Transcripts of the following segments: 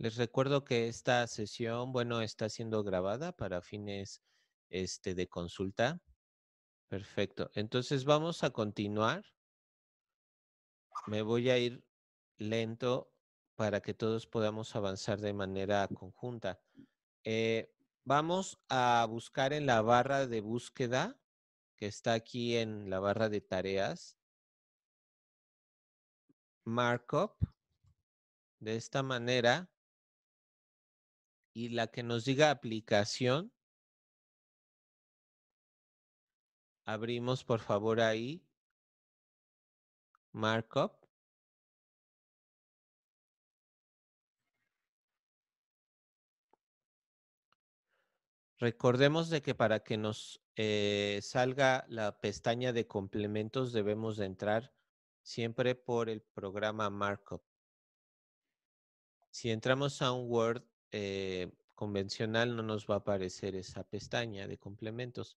Les recuerdo que esta sesión, bueno, está siendo grabada para fines este, de consulta. Perfecto. Entonces vamos a continuar. Me voy a ir lento para que todos podamos avanzar de manera conjunta. Eh, vamos a buscar en la barra de búsqueda, que está aquí en la barra de tareas, markup. De esta manera, y la que nos diga aplicación, abrimos por favor ahí markup. Recordemos de que para que nos eh, salga la pestaña de complementos debemos de entrar siempre por el programa markup. Si entramos a un Word eh, convencional no nos va a aparecer esa pestaña de complementos.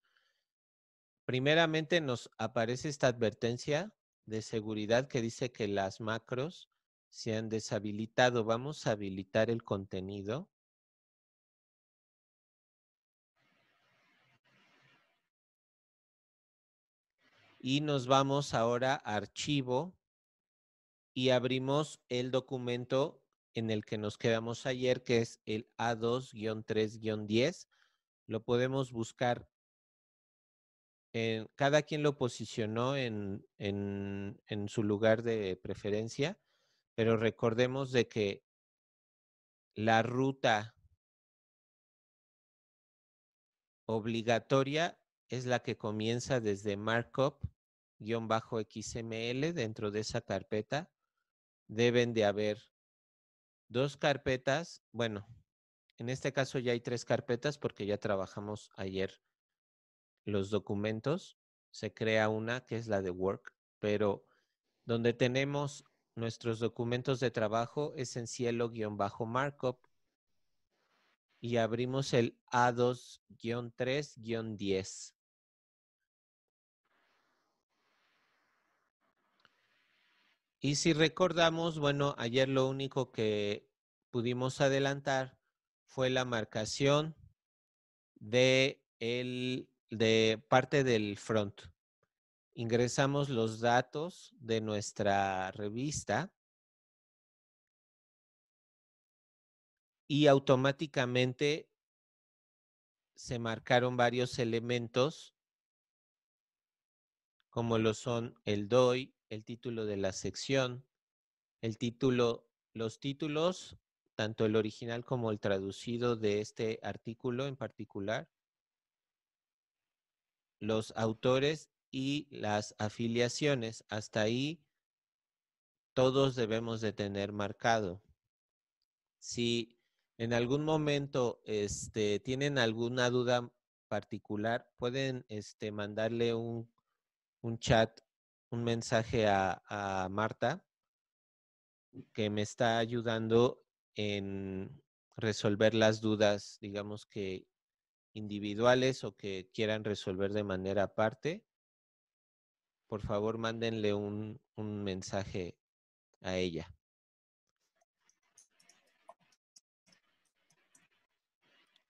Primeramente nos aparece esta advertencia de seguridad que dice que las macros se han deshabilitado. Vamos a habilitar el contenido. Y nos vamos ahora a archivo y abrimos el documento en el que nos quedamos ayer, que es el A2-3-10. Lo podemos buscar. En, cada quien lo posicionó en, en, su lugar de preferencia, pero recordemos de que la ruta obligatoria es la que comienza desde markup-xml dentro de esa carpeta. Deben de haber dos carpetas, bueno, en este caso ya hay tres carpetas porque ya trabajamos ayer los documentos. Se crea una que es la de Work, pero donde tenemos nuestros documentos de trabajo es en cielo-markup y abrimos el A2-3-10. Y si recordamos, bueno, ayer lo único que pudimos adelantar fue la marcación de, el, de parte del front. Ingresamos los datos de nuestra revista y automáticamente se marcaron varios elementos como lo son el DOI, el título de la sección, el título, los títulos, tanto el original como el traducido de este artículo en particular, los autores y las afiliaciones. Hasta ahí todos debemos de tener marcado. Si en algún momento este, tienen alguna duda particular, pueden este, mandarle un, un chat un mensaje a, Marta que me está ayudando en resolver las dudas, digamos que individuales o que quieran resolver de manera aparte, por favor mándenle un, mensaje a ella.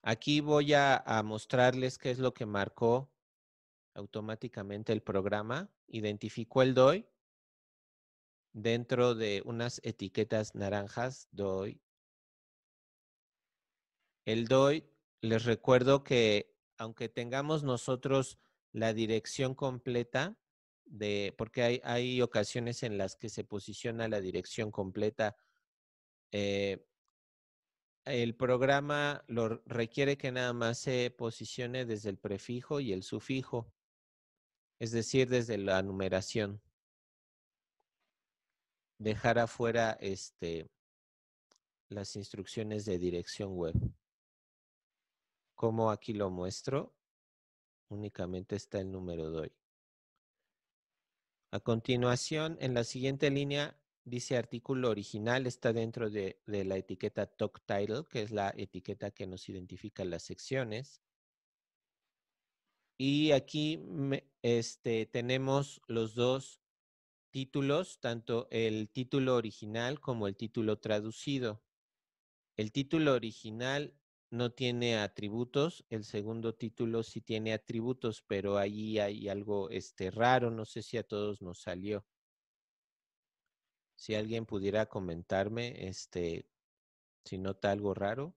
Aquí voy a, a mostrarles qué es lo que marcó automáticamente el programa identificó el DOI dentro de unas etiquetas naranjas DOI. El DOI, les recuerdo que aunque tengamos nosotros la dirección completa, de, porque hay, hay ocasiones en las que se posiciona la dirección completa, eh, el programa lo requiere que nada más se posicione desde el prefijo y el sufijo es decir, desde la numeración. Dejar afuera este, las instrucciones de dirección web. Como aquí lo muestro, únicamente está el número DOI. A continuación, en la siguiente línea, dice artículo original, está dentro de, de la etiqueta toc Title, que es la etiqueta que nos identifica las secciones. Y aquí este, tenemos los dos títulos, tanto el título original como el título traducido. El título original no tiene atributos, el segundo título sí tiene atributos, pero ahí hay algo este, raro, no sé si a todos nos salió. Si alguien pudiera comentarme, este, si nota algo raro.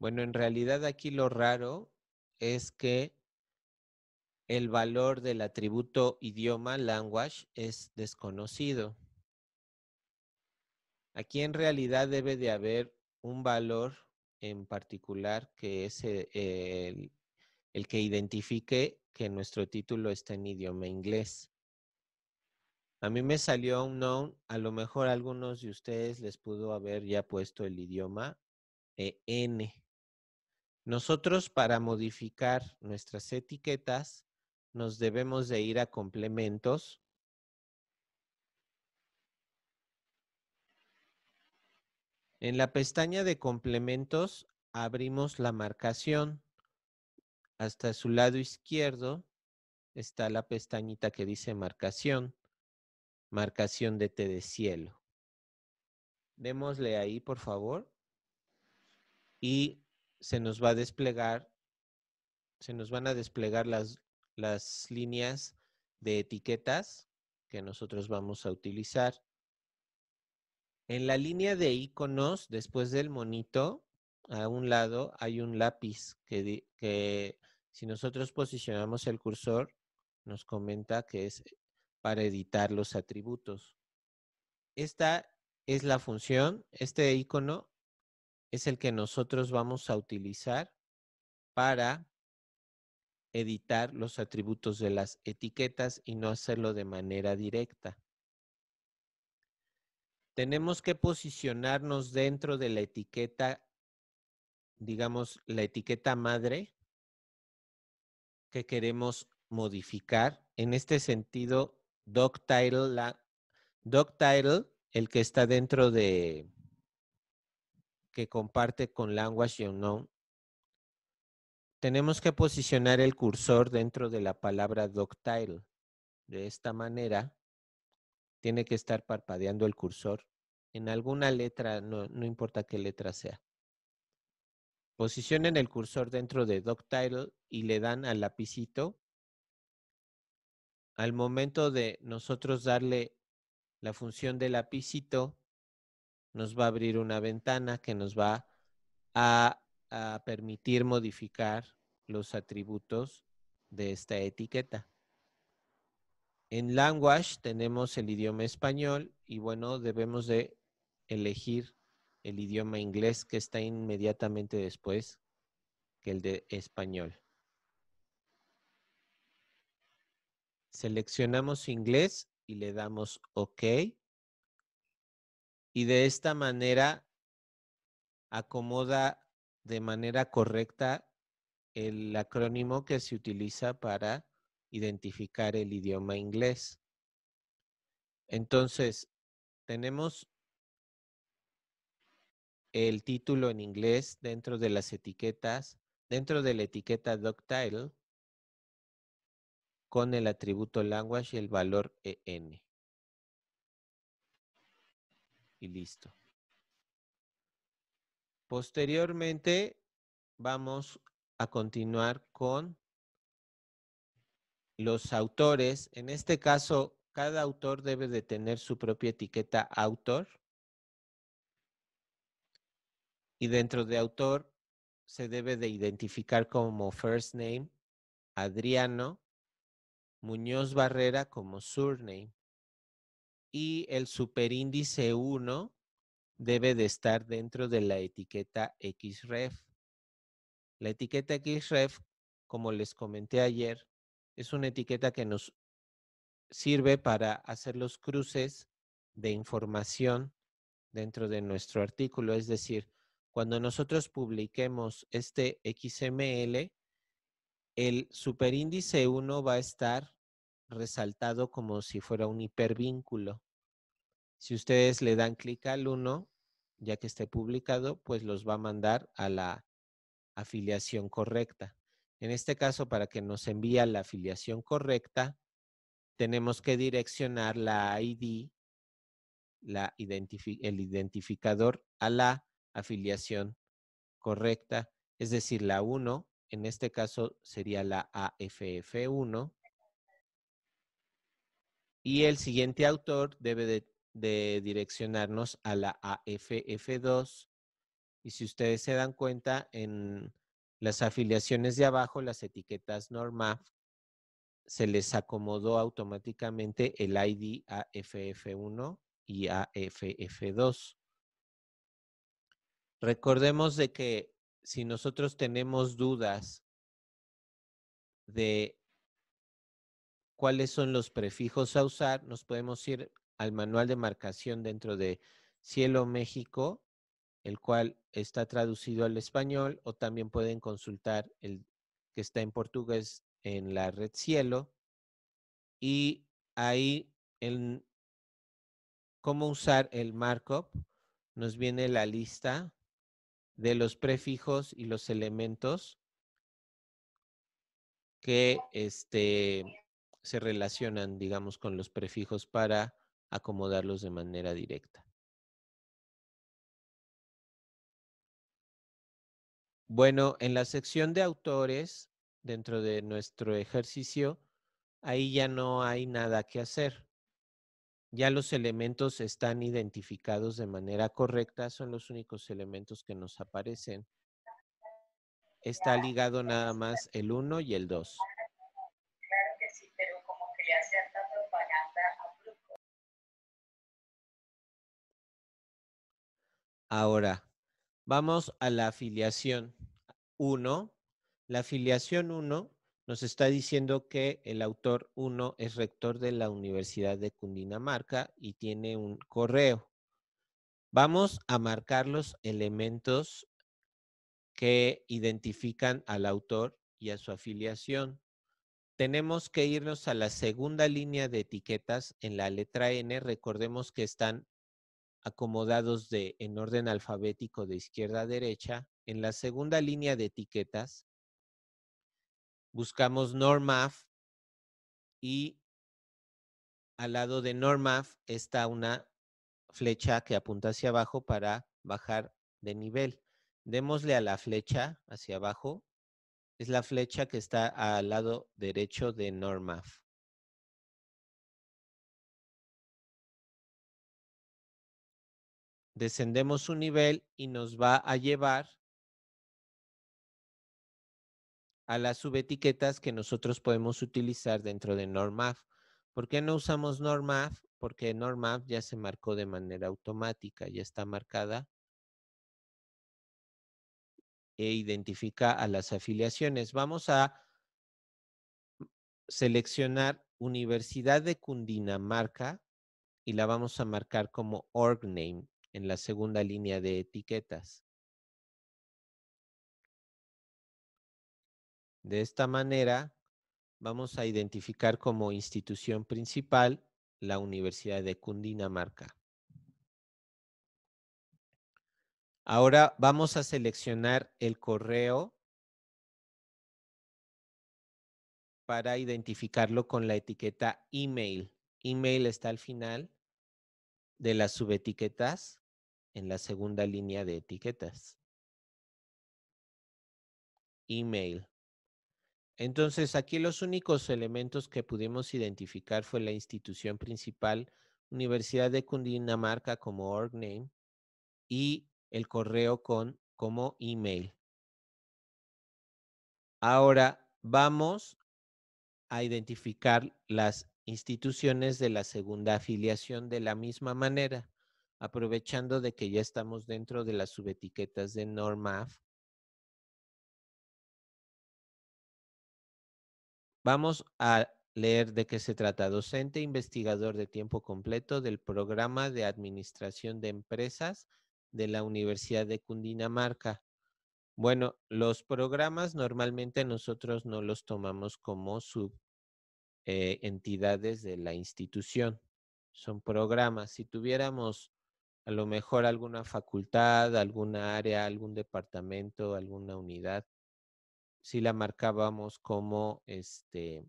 Bueno, en realidad aquí lo raro es que el valor del atributo idioma, language, es desconocido. Aquí en realidad debe de haber un valor en particular que es eh, el, que identifique que nuestro título está en idioma inglés. A mí me salió un noun, a lo mejor algunos de ustedes les pudo haber ya puesto el idioma eh, N. Nosotros para modificar nuestras etiquetas nos debemos de ir a complementos. En la pestaña de complementos abrimos la marcación. Hasta su lado izquierdo está la pestañita que dice marcación, marcación de té de cielo. Démosle ahí, por favor. Y se nos va a desplegar, se nos van a desplegar las, las líneas de etiquetas que nosotros vamos a utilizar. En la línea de iconos, después del monito, a un lado hay un lápiz que, que si nosotros posicionamos el cursor, nos comenta que es para editar los atributos. Esta es la función, este icono es el que nosotros vamos a utilizar para editar los atributos de las etiquetas y no hacerlo de manera directa. Tenemos que posicionarnos dentro de la etiqueta, digamos, la etiqueta madre que queremos modificar. En este sentido, doc title, title el que está dentro de, que comparte con Language Unknown. tenemos que posicionar el cursor dentro de la palabra doctile. De esta manera, tiene que estar parpadeando el cursor en alguna letra, no, importa qué letra sea. Posicionen el cursor dentro de doctile y le dan al lapicito. Al momento de nosotros darle la función de lapicito, nos va a abrir una ventana que nos va a, permitir modificar los atributos de esta etiqueta. En language tenemos el idioma español y bueno, debemos de elegir el idioma inglés que está inmediatamente después que el de español. Seleccionamos inglés y le damos OK y de esta manera acomoda de manera correcta el acrónimo que se utiliza para identificar el idioma inglés. Entonces, tenemos el título en inglés dentro de las etiquetas, dentro de la etiqueta doctile, con el atributo language y el valor en y listo. Posteriormente vamos a continuar con los autores. En este caso, cada autor debe de tener su propia etiqueta autor. Y dentro de autor se debe de identificar como first name Adriano Muñoz Barrera como surname y el superíndice 1 debe de estar dentro de la etiqueta XREF. La etiqueta XREF, como les comenté ayer, es una etiqueta que nos sirve para hacer los cruces de información dentro de nuestro artículo. Es decir, cuando nosotros publiquemos este XML, el superíndice 1 va a estar resaltado como si fuera un hipervínculo. Si ustedes le dan clic al 1, ya que esté publicado, pues los va a mandar a la afiliación correcta. En este caso, para que nos envíe la afiliación correcta, tenemos que direccionar la ID, el identificador a la afiliación correcta, es decir, la 1, en este caso sería la AFF1. Y el siguiente autor debe de de direccionarnos a la AFF2. Y si ustedes se dan cuenta, en las afiliaciones de abajo, las etiquetas NORMAF, se les acomodó automáticamente el ID AFF1 y AFF2. Recordemos de que si nosotros tenemos dudas de cuáles son los prefijos a usar, nos podemos ir al manual de marcación dentro de Cielo México, el cual está traducido al español, o también pueden consultar el que está en portugués en la red Cielo. Y ahí en cómo usar el markup, nos viene la lista de los prefijos y los elementos que este, se relacionan, digamos, con los prefijos para acomodarlos de manera directa. Bueno, en la sección de autores, dentro de nuestro ejercicio, ahí ya no hay nada que hacer. Ya los elementos están identificados de manera correcta, son los únicos elementos que nos aparecen. Está ligado nada más el 1 y el 2. Ahora, vamos a la afiliación 1. La afiliación 1 nos está diciendo que el autor 1 es rector de la Universidad de Cundinamarca y tiene un correo. Vamos a marcar los elementos que identifican al autor y a su afiliación. Tenemos que irnos a la segunda línea de etiquetas en la letra N. Recordemos que están acomodados de, en orden alfabético de izquierda a derecha, en la segunda línea de etiquetas, buscamos NORMAF y al lado de NORMAF está una flecha que apunta hacia abajo para bajar de nivel. Démosle a la flecha hacia abajo. Es la flecha que está al lado derecho de NORMAF. descendemos un nivel y nos va a llevar a las subetiquetas que nosotros podemos utilizar dentro de NORMAF. ¿Por qué no usamos NORMAF? Porque NORMAF ya se marcó de manera automática, ya está marcada e identifica a las afiliaciones. Vamos a seleccionar Universidad de Cundinamarca y la vamos a marcar como org name en la segunda línea de etiquetas. De esta manera, vamos a identificar como institución principal la Universidad de Cundinamarca. Ahora vamos a seleccionar el correo para identificarlo con la etiqueta email. Email está al final de las subetiquetas en la segunda línea de etiquetas. Email. Entonces, aquí los únicos elementos que pudimos identificar fue la institución principal, Universidad de Cundinamarca como org name y el correo con como email. Ahora vamos a identificar las instituciones de la segunda afiliación de la misma manera aprovechando de que ya estamos dentro de las subetiquetas de NORMAF, vamos a leer de qué se trata. Docente investigador de tiempo completo del programa de administración de empresas de la Universidad de Cundinamarca. Bueno, los programas normalmente nosotros no los tomamos como subentidades eh, de la institución. Son programas. Si tuviéramos a lo mejor alguna facultad, alguna área, algún departamento, alguna unidad, si la marcábamos como este,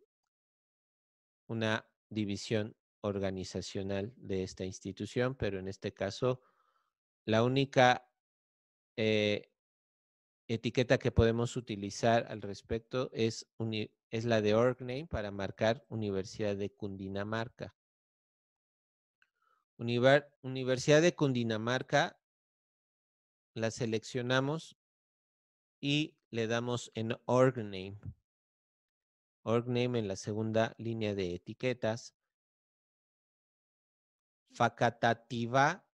una división organizacional de esta institución, pero en este caso la única eh, etiqueta que podemos utilizar al respecto es, es la de OrgName para marcar Universidad de Cundinamarca. Universidad de Cundinamarca, la seleccionamos y le damos en org name. Org name en la segunda línea de etiquetas. Facatativa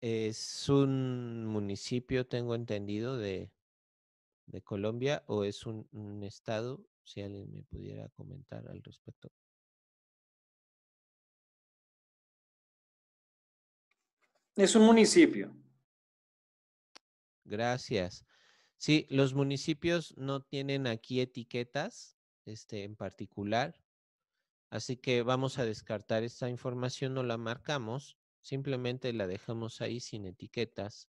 es un municipio, tengo entendido, de, Colombia o es un estado, si alguien me pudiera comentar al respecto. Es un municipio. Gracias. Sí, los municipios no tienen aquí etiquetas este, en particular, así que vamos a descartar esta información, no la marcamos, simplemente la dejamos ahí sin etiquetas.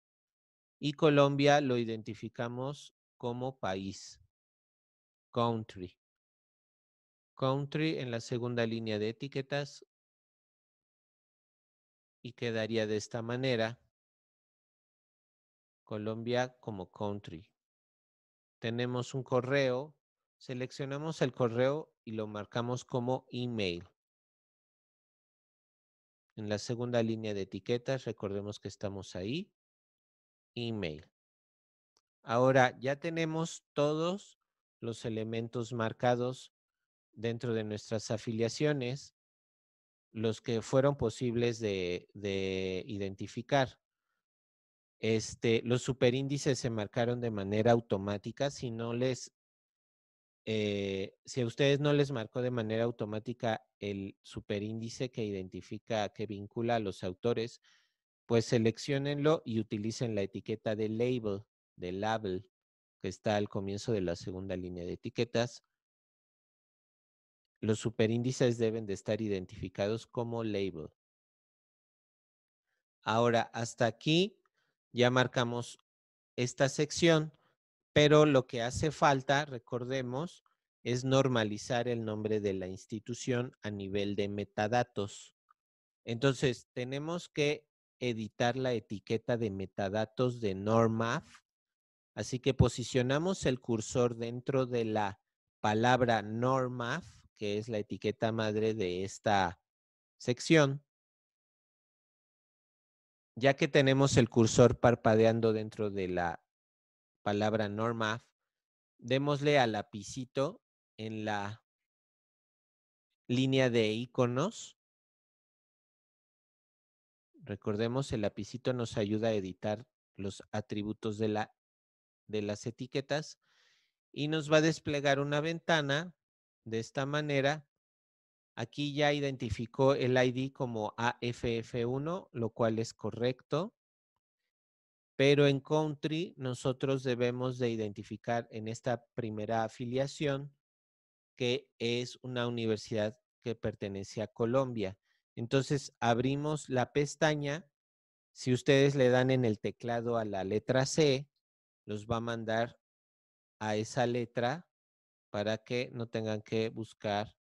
Y Colombia lo identificamos como país, country. Country en la segunda línea de etiquetas, y quedaría de esta manera. Colombia como country. Tenemos un correo, seleccionamos el correo y lo marcamos como email. En la segunda línea de etiquetas, recordemos que estamos ahí, email. Ahora ya tenemos todos los elementos marcados dentro de nuestras afiliaciones los que fueron posibles de, identificar. Este, los superíndices se marcaron de manera automática. Si no les, eh, si a ustedes no les marcó de manera automática el superíndice que identifica, que vincula a los autores, pues seleccionenlo y utilicen la etiqueta de label, de label, que está al comienzo de la segunda línea de etiquetas. Los superíndices deben de estar identificados como label. Ahora, hasta aquí ya marcamos esta sección, pero lo que hace falta, recordemos, es normalizar el nombre de la institución a nivel de metadatos. Entonces, tenemos que editar la etiqueta de metadatos de NORMAF. Así que posicionamos el cursor dentro de la palabra NORMAF que es la etiqueta madre de esta sección, ya que tenemos el cursor parpadeando dentro de la palabra normaf démosle al lapicito en la línea de iconos. Recordemos, el lapicito nos ayuda a editar los atributos de las etiquetas y nos va a desplegar una ventana de esta manera, aquí ya identificó el ID como AFF1, lo cual es correcto. Pero en country nosotros debemos de identificar en esta primera afiliación que es una universidad que pertenece a Colombia. Entonces abrimos la pestaña. Si ustedes le dan en el teclado a la letra C, los va a mandar a esa letra para que no tengan que buscar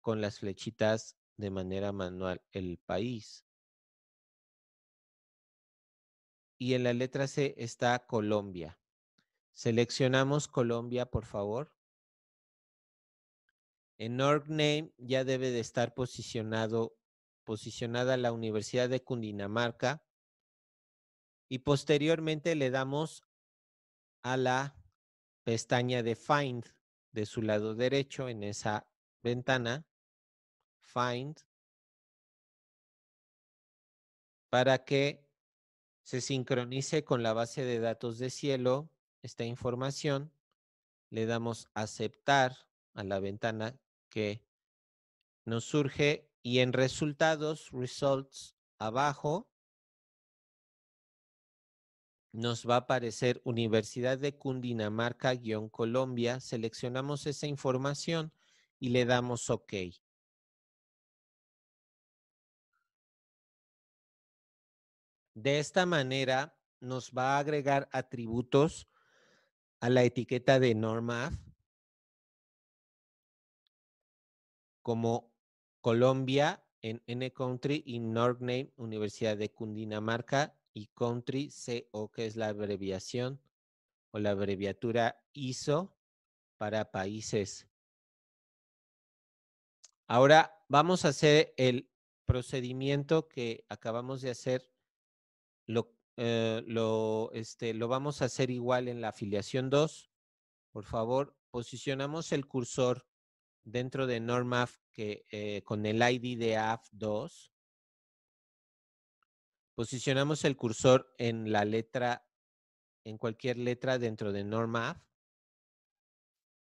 con las flechitas de manera manual el país. Y en la letra C está Colombia. Seleccionamos Colombia, por favor. En org name ya debe de estar posicionado, posicionada la Universidad de Cundinamarca y posteriormente le damos a la pestaña de Find de su lado derecho en esa ventana, Find, para que se sincronice con la base de datos de cielo esta información. Le damos aceptar a la ventana que nos surge y en resultados, results, abajo, nos va a aparecer Universidad de Cundinamarca-Colombia, seleccionamos esa información y le damos OK. De esta manera nos va a agregar atributos a la etiqueta de NORMAF como Colombia en N-Country y Nordname, Universidad de Cundinamarca y country o que es la abreviación o la abreviatura ISO para países. Ahora vamos a hacer el procedimiento que acabamos de hacer. Lo, eh, este, lo vamos a hacer igual en la afiliación 2. Por favor, posicionamos el cursor dentro de NORMAF que, eh, con el ID de AF2 Posicionamos el cursor en la letra, en cualquier letra dentro de NormAF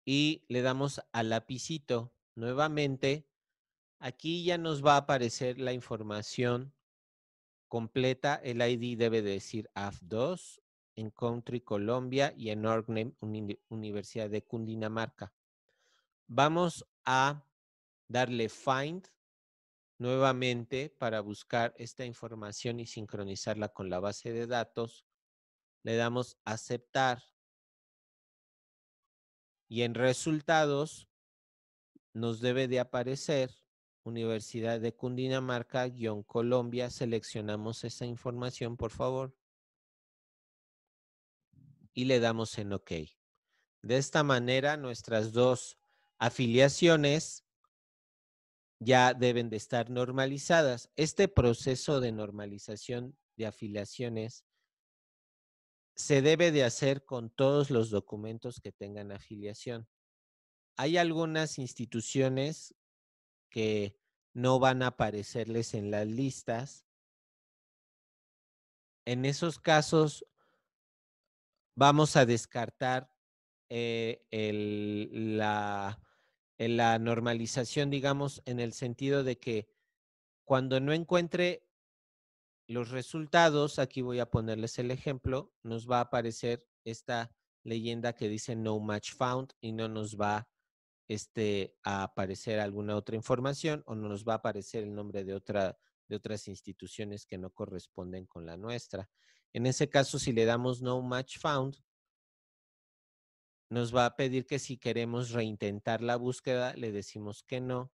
y le damos al lapicito. Nuevamente, aquí ya nos va a aparecer la información completa. El ID debe decir AF2 en Country Colombia y en Orgname, Universidad de Cundinamarca. Vamos a darle Find nuevamente para buscar esta información y sincronizarla con la base de datos, le damos aceptar y en resultados nos debe de aparecer Universidad de Cundinamarca-Colombia. Seleccionamos esa información, por favor. Y le damos en OK. De esta manera, nuestras dos afiliaciones ya deben de estar normalizadas. Este proceso de normalización de afiliaciones se debe de hacer con todos los documentos que tengan afiliación. Hay algunas instituciones que no van a aparecerles en las listas. En esos casos vamos a descartar eh, la en la normalización, digamos, en el sentido de que cuando no encuentre los resultados, aquí voy a ponerles el ejemplo, nos va a aparecer esta leyenda que dice no match found y no nos va este, a aparecer alguna otra información o no nos va a aparecer el nombre de, otra, de otras instituciones que no corresponden con la nuestra. En ese caso, si le damos no match found, nos va a pedir que si queremos reintentar la búsqueda, le decimos que no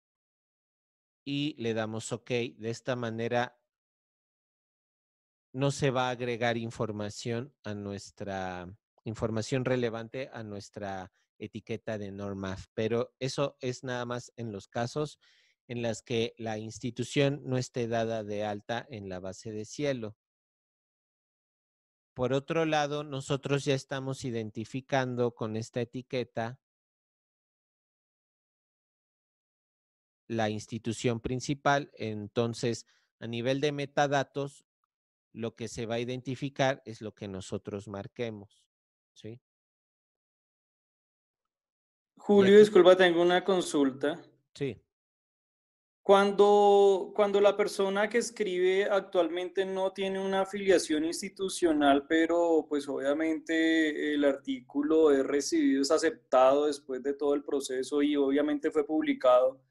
y le damos OK. De esta manera no se va a agregar información a nuestra información relevante a nuestra etiqueta de NORMAF, pero eso es nada más en los casos en las que la institución no esté dada de alta en la base de cielo. Por otro lado, nosotros ya estamos identificando con esta etiqueta la institución principal. Entonces, a nivel de metadatos, lo que se va a identificar es lo que nosotros marquemos. ¿sí? Julio, disculpa, tengo una consulta. Sí. Cuando, la persona que escribe actualmente no tiene una afiliación institucional, pero pues obviamente el artículo es recibido, es aceptado después de todo el proceso y obviamente fue publicado,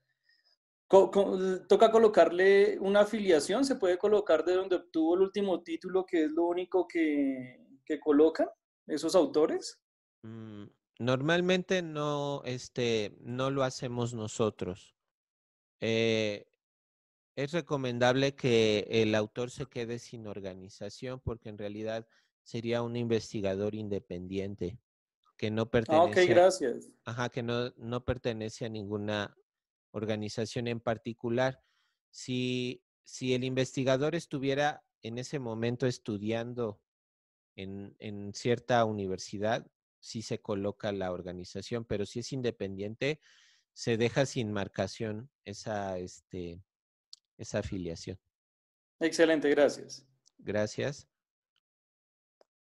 toca colocarle una afiliación, se puede colocar de donde obtuvo el último título, que es lo único que, que colocan esos autores. Mm, normalmente este, no lo hacemos nosotros. Eh, es recomendable que el autor se quede sin organización porque en realidad sería un investigador independiente que no ah, pertenece. A, ajá, que no, no a ninguna organización en particular. Si, si el investigador estuviera en ese momento estudiando en, en, cierta universidad, sí se coloca la organización, pero si es independiente, se deja sin marcación esa, este, esa afiliación. Excelente, gracias. Gracias.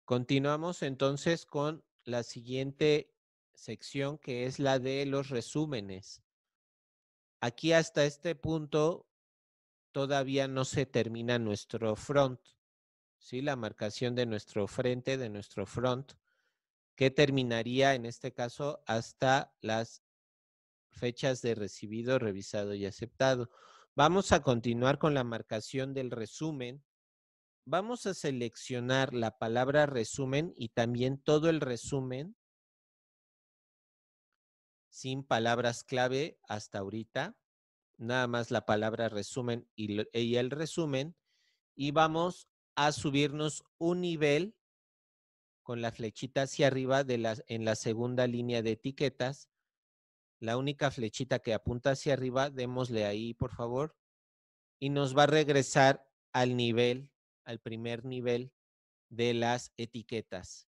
Continuamos entonces con la siguiente sección que es la de los resúmenes. Aquí hasta este punto todavía no se termina nuestro front, ¿sí? La marcación de nuestro frente, de nuestro front, que terminaría en este caso hasta las fechas de recibido, revisado y aceptado. Vamos a continuar con la marcación del resumen. Vamos a seleccionar la palabra resumen y también todo el resumen sin palabras clave hasta ahorita. Nada más la palabra resumen y, el resumen. Y vamos a subirnos un nivel con la flechita hacia arriba de en la segunda línea de etiquetas la única flechita que apunta hacia arriba, démosle ahí, por favor, y nos va a regresar al nivel, al primer nivel de las etiquetas.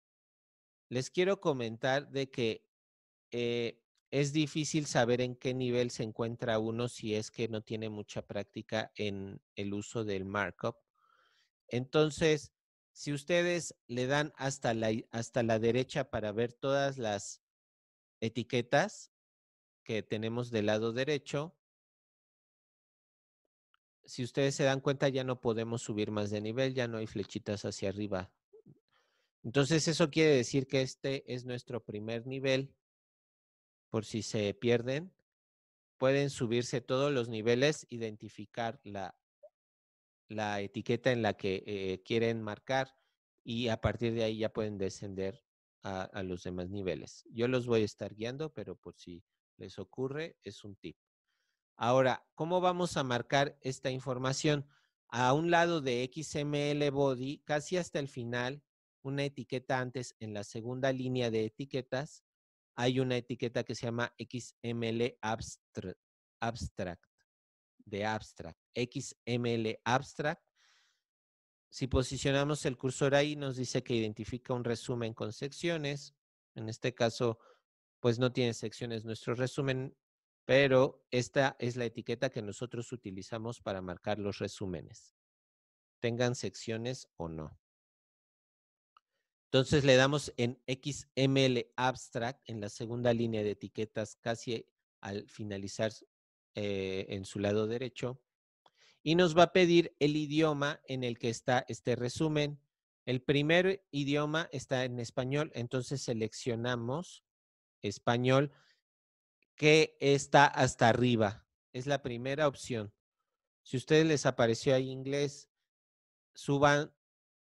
Les quiero comentar de que eh, es difícil saber en qué nivel se encuentra uno si es que no tiene mucha práctica en el uso del markup. Entonces, si ustedes le dan hasta hasta la derecha para ver todas las etiquetas, que tenemos del lado derecho, si ustedes se dan cuenta, ya no podemos subir más de nivel, ya no hay flechitas hacia arriba. Entonces, eso quiere decir que este es nuestro primer nivel. Por si se pierden, pueden subirse todos los niveles, identificar la, la etiqueta en la que eh, quieren marcar y a partir de ahí ya pueden descender a, a los demás niveles. Yo los voy a estar guiando, pero por si les ocurre, es un tip. Ahora, ¿cómo vamos a marcar esta información? A un lado de XML body, casi hasta el final, una etiqueta antes, en la segunda línea de etiquetas, hay una etiqueta que se llama XML abstract, de abstract, XML abstract. Si posicionamos el cursor ahí, nos dice que identifica un resumen con secciones. En este caso, pues no tiene secciones nuestro resumen, pero esta es la etiqueta que nosotros utilizamos para marcar los resúmenes, tengan secciones o no. Entonces le damos en XML Abstract, en la segunda línea de etiquetas, casi al finalizar eh, en su lado derecho, y nos va a pedir el idioma en el que está este resumen. El primer idioma está en español, entonces seleccionamos español que está hasta arriba. Es la primera opción. Si a ustedes les apareció ahí inglés, suban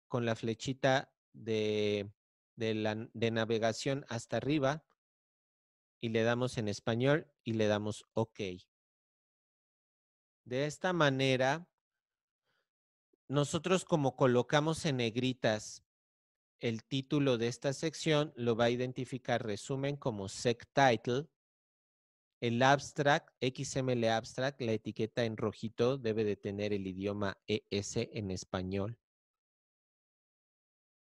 con la flechita de, la, de navegación hasta arriba y le damos en español y le damos OK. De esta manera, nosotros como colocamos en negritas el título de esta sección lo va a identificar resumen como sec title. El abstract, XML abstract, la etiqueta en rojito debe de tener el idioma ES en español.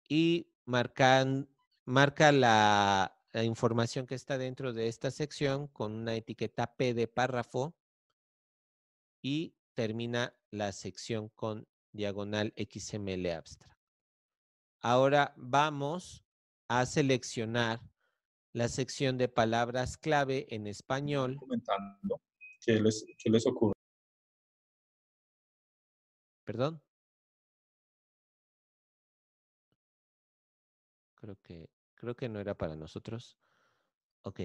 Y marca la información que está dentro de esta sección con una etiqueta P de párrafo y termina la sección con diagonal XML abstract. Ahora vamos a seleccionar la sección de palabras clave en español. Comentando. ¿Qué les, qué ocurre? ¿Perdón? Creo que, creo que no era para nosotros. Ok.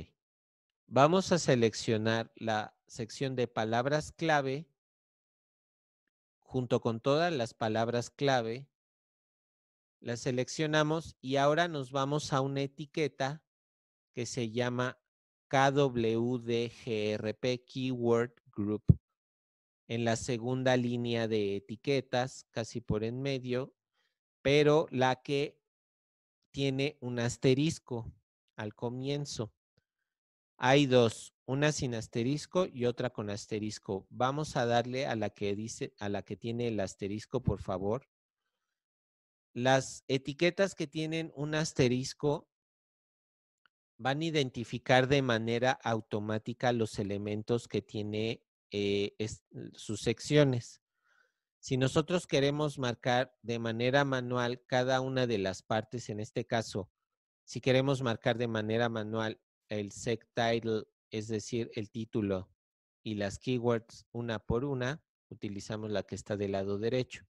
Vamos a seleccionar la sección de palabras clave junto con todas las palabras clave la seleccionamos y ahora nos vamos a una etiqueta que se llama KWDGRP Keyword Group. En la segunda línea de etiquetas, casi por en medio, pero la que tiene un asterisco al comienzo. Hay dos, una sin asterisco y otra con asterisco. Vamos a darle a la que dice, a la que tiene el asterisco, por favor las etiquetas que tienen un asterisco van a identificar de manera automática los elementos que tiene eh, sus secciones. Si nosotros queremos marcar de manera manual cada una de las partes, en este caso, si queremos marcar de manera manual el sec title, es decir, el título y las keywords una por una, utilizamos la que está del lado derecho.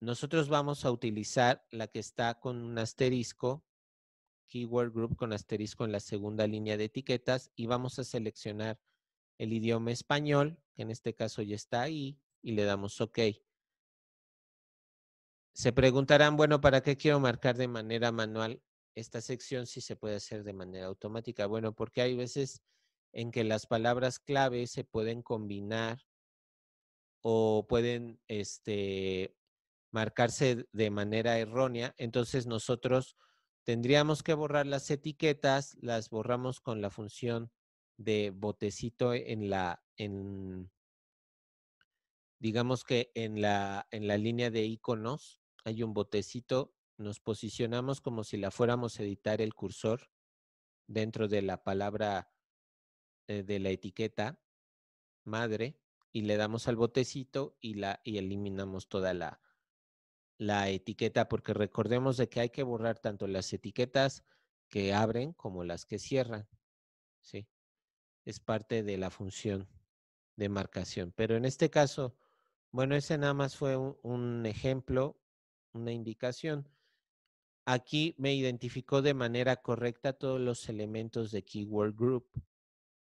Nosotros vamos a utilizar la que está con un asterisco, keyword group con asterisco en la segunda línea de etiquetas y vamos a seleccionar el idioma español, que en este caso ya está ahí, y le damos OK. Se preguntarán, bueno, ¿para qué quiero marcar de manera manual esta sección si se puede hacer de manera automática? Bueno, porque hay veces en que las palabras clave se pueden combinar o pueden este, marcarse de manera errónea. Entonces nosotros tendríamos que borrar las etiquetas, las borramos con la función de botecito en la, en, digamos que en la, en la línea de iconos hay un botecito, nos posicionamos como si la fuéramos a editar el cursor dentro de la palabra eh, de la etiqueta madre y le damos al botecito y, la, y eliminamos toda la, la etiqueta, porque recordemos de que hay que borrar tanto las etiquetas que abren como las que cierran. ¿sí? Es parte de la función de marcación. Pero en este caso, bueno, ese nada más fue un, ejemplo, una indicación. Aquí me identificó de manera correcta todos los elementos de Keyword Group.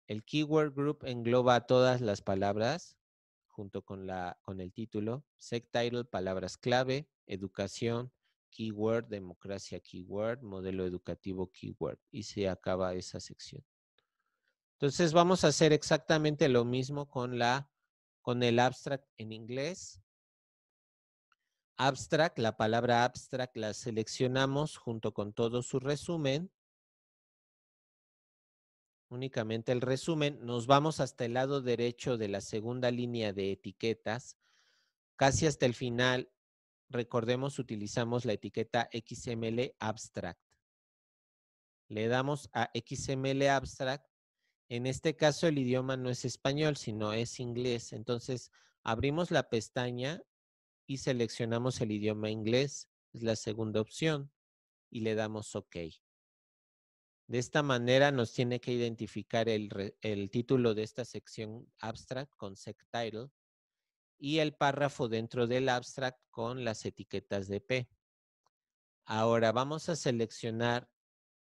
El Keyword Group engloba todas las palabras junto con, la, con el título, Sec Title, palabras clave, educación, keyword, democracia, keyword, modelo educativo, keyword. Y se acaba esa sección. Entonces vamos a hacer exactamente lo mismo con, la, con el abstract en inglés. Abstract, la palabra abstract la seleccionamos junto con todo su resumen. Únicamente el resumen. Nos vamos hasta el lado derecho de la segunda línea de etiquetas. Casi hasta el final recordemos, utilizamos la etiqueta XML abstract. Le damos a XML abstract. En este caso, el idioma no es español, sino es inglés. Entonces, abrimos la pestaña y seleccionamos el idioma inglés. Es la segunda opción. Y le damos OK. De esta manera nos tiene que identificar el, título de esta sección abstract con sectitle y el párrafo dentro del abstract con las etiquetas de P. Ahora vamos a seleccionar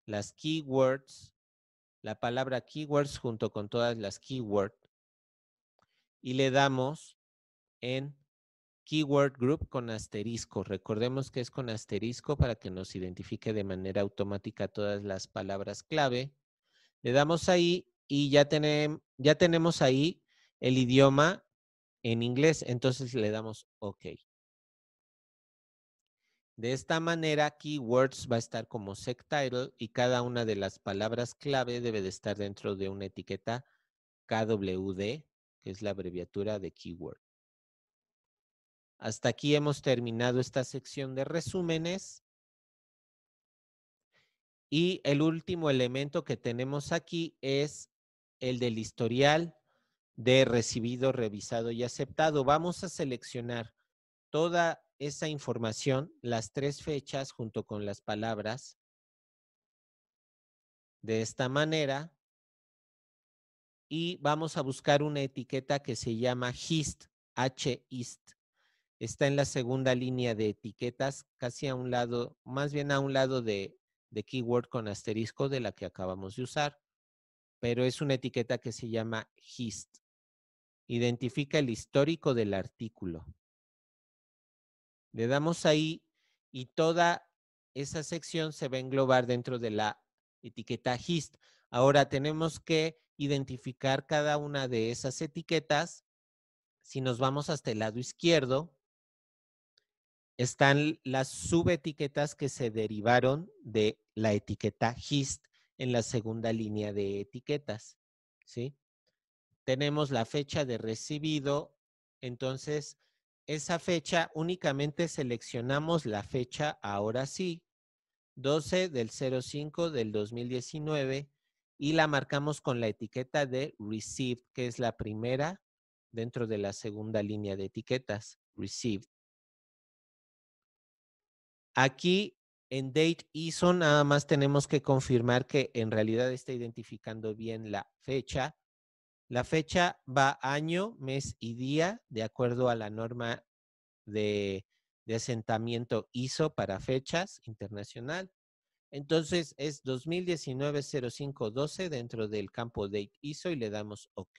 las keywords, la palabra keywords junto con todas las keywords y le damos en keyword group con asterisco. Recordemos que es con asterisco para que nos identifique de manera automática todas las palabras clave. Le damos ahí y ya, ya tenemos ahí el idioma en inglés, entonces le damos OK. De esta manera, keywords va a estar como sectitle y cada una de las palabras clave debe de estar dentro de una etiqueta KWD, que es la abreviatura de keyword. Hasta aquí hemos terminado esta sección de resúmenes. Y el último elemento que tenemos aquí es el del historial de recibido, revisado y aceptado. Vamos a seleccionar toda esa información, las tres fechas junto con las palabras. De esta manera, y vamos a buscar una etiqueta que se llama HIST, Está en la segunda línea de etiquetas, casi a un lado, más bien a un lado de, de keyword con asterisco de la que acabamos de usar, pero es una etiqueta que se llama HIST. Identifica el histórico del artículo. Le damos ahí y toda esa sección se va a englobar dentro de la etiqueta HIST. Ahora tenemos que identificar cada una de esas etiquetas. Si nos vamos hasta el lado izquierdo, están las subetiquetas que se derivaron de la etiqueta HIST en la segunda línea de etiquetas. ¿sí? tenemos la fecha de recibido, entonces esa fecha únicamente seleccionamos la fecha ahora sí, 12 del 05 del 2019 y la marcamos con la etiqueta de received, que es la primera dentro de la segunda línea de etiquetas, received. Aquí en date ISO nada más tenemos que confirmar que en realidad está identificando bien la fecha la fecha va año, mes y día, de acuerdo a la norma de, asentamiento ISO para fechas internacional. Entonces es 2019-0512 dentro del campo Date ISO y le damos OK.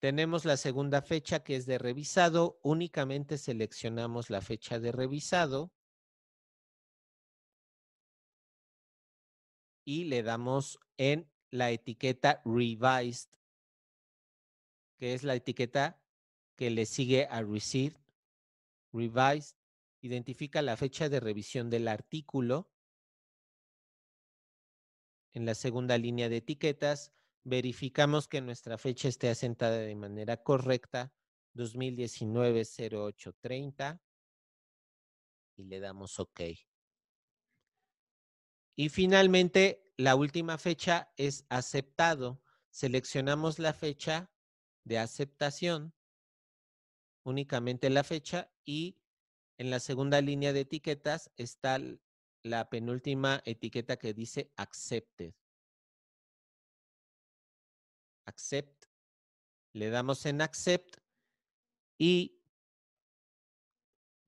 Tenemos la segunda fecha que es de revisado. Únicamente seleccionamos la fecha de revisado y le damos en la etiqueta revised, que es la etiqueta que le sigue a received. Revised identifica la fecha de revisión del artículo. En la segunda línea de etiquetas, verificamos que nuestra fecha esté asentada de manera correcta, 2019-0830, y le damos OK. Y finalmente, la última fecha es aceptado. Seleccionamos la fecha de aceptación, únicamente la fecha, y en la segunda línea de etiquetas está la penúltima etiqueta que dice accepted. Accept. Le damos en accept y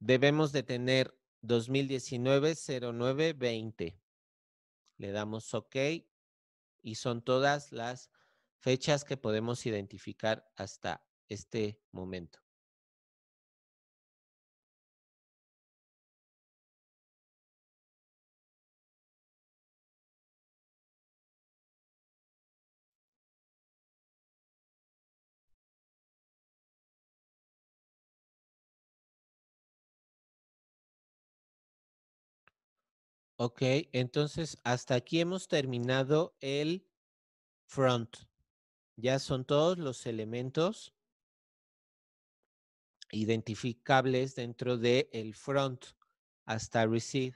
debemos de tener 2019-09-20 le damos OK y son todas las fechas que podemos identificar hasta este momento. Ok, entonces hasta aquí hemos terminado el front. Ya son todos los elementos identificables dentro del el front hasta receive.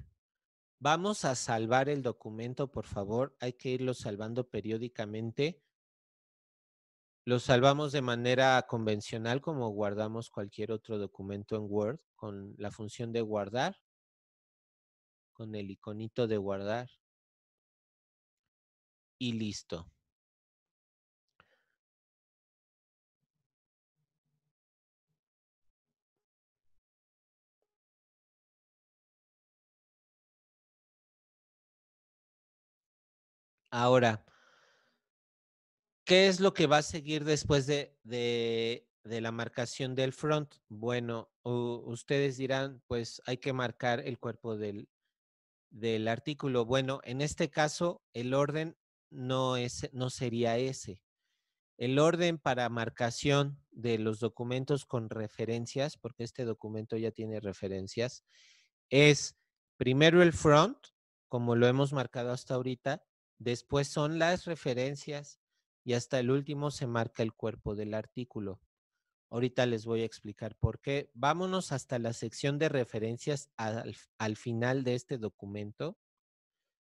Vamos a salvar el documento, por favor. Hay que irlo salvando periódicamente. Lo salvamos de manera convencional como guardamos cualquier otro documento en Word con la función de guardar con el iconito de guardar y listo. Ahora, ¿qué es lo que va a seguir después de, de, de, la marcación del front? Bueno, ustedes dirán, pues hay que marcar el cuerpo del, del artículo. Bueno, en este caso el orden no, es, no sería ese. El orden para marcación de los documentos con referencias, porque este documento ya tiene referencias, es primero el front, como lo hemos marcado hasta ahorita, después son las referencias y hasta el último se marca el cuerpo del artículo. Ahorita les voy a explicar por qué. Vámonos hasta la sección de referencias al, final de este documento.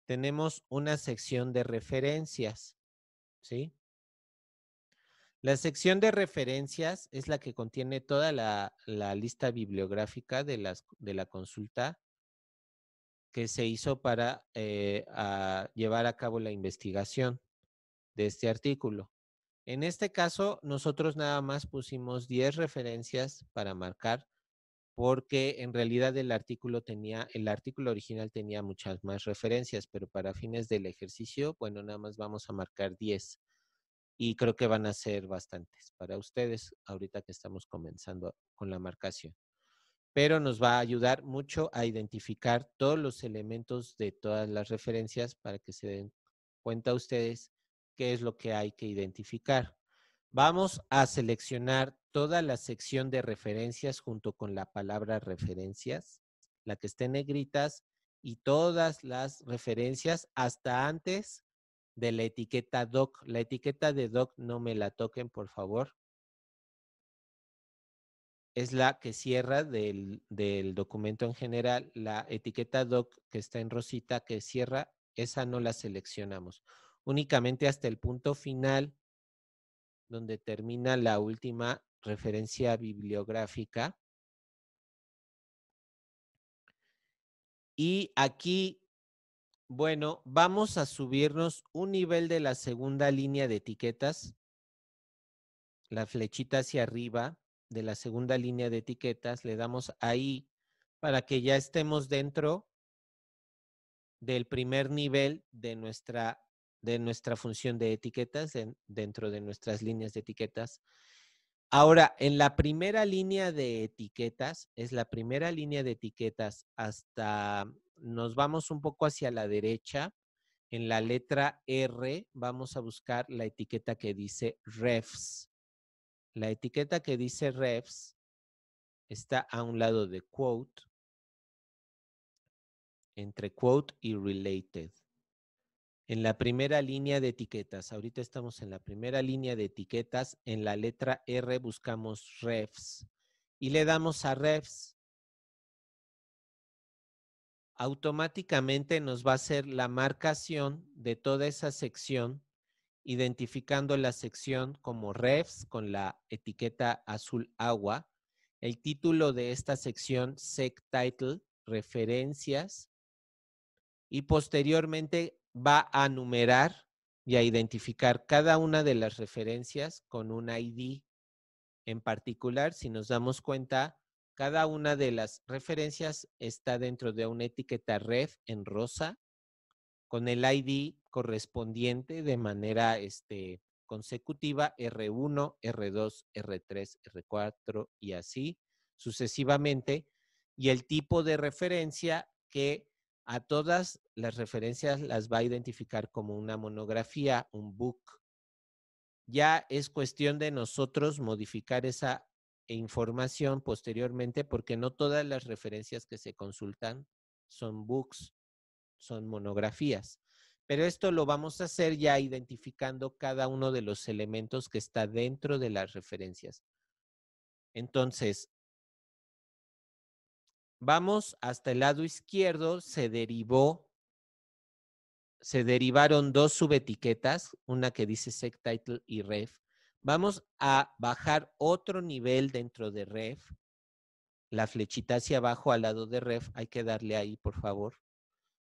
Tenemos una sección de referencias, ¿sí? La sección de referencias es la que contiene toda la, lista bibliográfica de, la consulta que se hizo para eh, llevar a cabo la investigación de este artículo. En este caso, nosotros nada más pusimos 10 referencias para marcar porque en realidad el artículo tenía, el artículo original tenía muchas más referencias, pero para fines del ejercicio, bueno, nada más vamos a marcar 10 y creo que van a ser bastantes para ustedes ahorita que estamos comenzando con la marcación. Pero nos va a ayudar mucho a identificar todos los elementos de todas las referencias para que se den cuenta ustedes qué es lo que hay que identificar. Vamos a seleccionar toda la sección de referencias junto con la palabra referencias, la que esté en negritas y todas las referencias hasta antes de la etiqueta doc. La etiqueta de doc no me la toquen, por favor. Es la que cierra del, del documento en general. La etiqueta doc que está en rosita que cierra, esa no la seleccionamos únicamente hasta el punto final donde termina la última referencia bibliográfica. Y aquí, bueno, vamos a subirnos un nivel de la segunda línea de etiquetas, la flechita hacia arriba de la segunda línea de etiquetas, le damos ahí para que ya estemos dentro del primer nivel de nuestra de nuestra función de etiquetas dentro de nuestras líneas de etiquetas. Ahora, en la primera línea de etiquetas, es la primera línea de etiquetas hasta, nos vamos un poco hacia la derecha, en la letra R vamos a buscar la etiqueta que dice refs. La etiqueta que dice refs está a un lado de quote, entre quote y related en la primera línea de etiquetas. Ahorita estamos en la primera línea de etiquetas. En la letra R buscamos refs y le damos a refs. Automáticamente nos va a hacer la marcación de toda esa sección, identificando la sección como refs con la etiqueta azul agua. El título de esta sección, sec title, referencias. Y posteriormente va a numerar y a identificar cada una de las referencias con un ID. En particular, si nos damos cuenta, cada una de las referencias está dentro de una etiqueta red en rosa con el ID correspondiente de manera este, consecutiva R1, R2, R3, R4 y así sucesivamente. Y el tipo de referencia que a todas las referencias las va a identificar como una monografía, un book. Ya es cuestión de nosotros modificar esa información posteriormente porque no todas las referencias que se consultan son books, son monografías. Pero esto lo vamos a hacer ya identificando cada uno de los elementos que está dentro de las referencias. Entonces, Vamos hasta el lado izquierdo, se derivó, se derivaron dos subetiquetas, una que dice sec title y ref. Vamos a bajar otro nivel dentro de ref. La flechita hacia abajo al lado de ref, hay que darle ahí, por favor,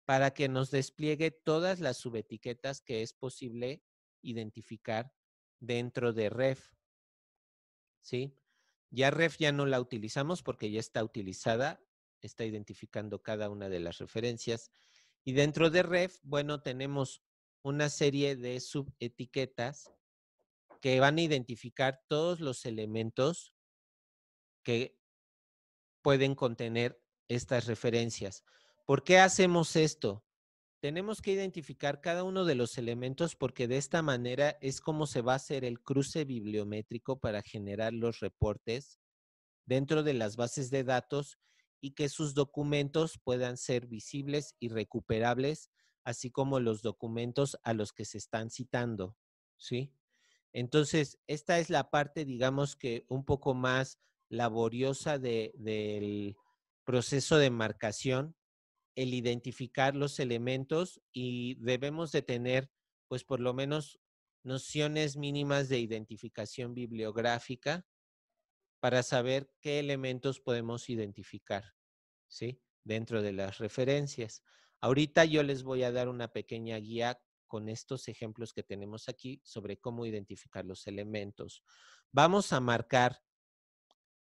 para que nos despliegue todas las subetiquetas que es posible identificar dentro de ref. Ya ref ya no la utilizamos porque ya está utilizada está identificando cada una de las referencias. Y dentro de ref, bueno, tenemos una serie de subetiquetas que van a identificar todos los elementos que pueden contener estas referencias. ¿Por qué hacemos esto? Tenemos que identificar cada uno de los elementos porque de esta manera es como se va a hacer el cruce bibliométrico para generar los reportes dentro de las bases de datos y que sus documentos puedan ser visibles y recuperables, así como los documentos a los que se están citando, Entonces, esta es la parte, digamos que un poco más laboriosa del proceso de marcación, el identificar los elementos y debemos de tener, pues por lo menos, nociones mínimas de identificación bibliográfica, para saber qué elementos podemos identificar, ¿sí? Dentro de las referencias. Ahorita yo les voy a dar una pequeña guía con estos ejemplos que tenemos aquí sobre cómo identificar los elementos. Vamos a marcar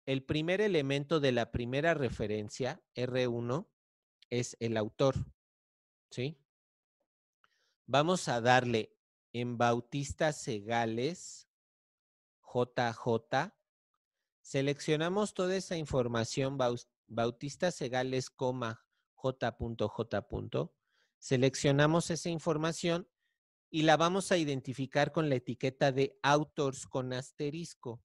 el primer elemento de la primera referencia, R1, es el autor, ¿sí? Vamos a darle en Bautista Segales, JJ, Seleccionamos toda esa información Bautista Segales, coma, J.J. Seleccionamos esa información y la vamos a identificar con la etiqueta de autors con asterisco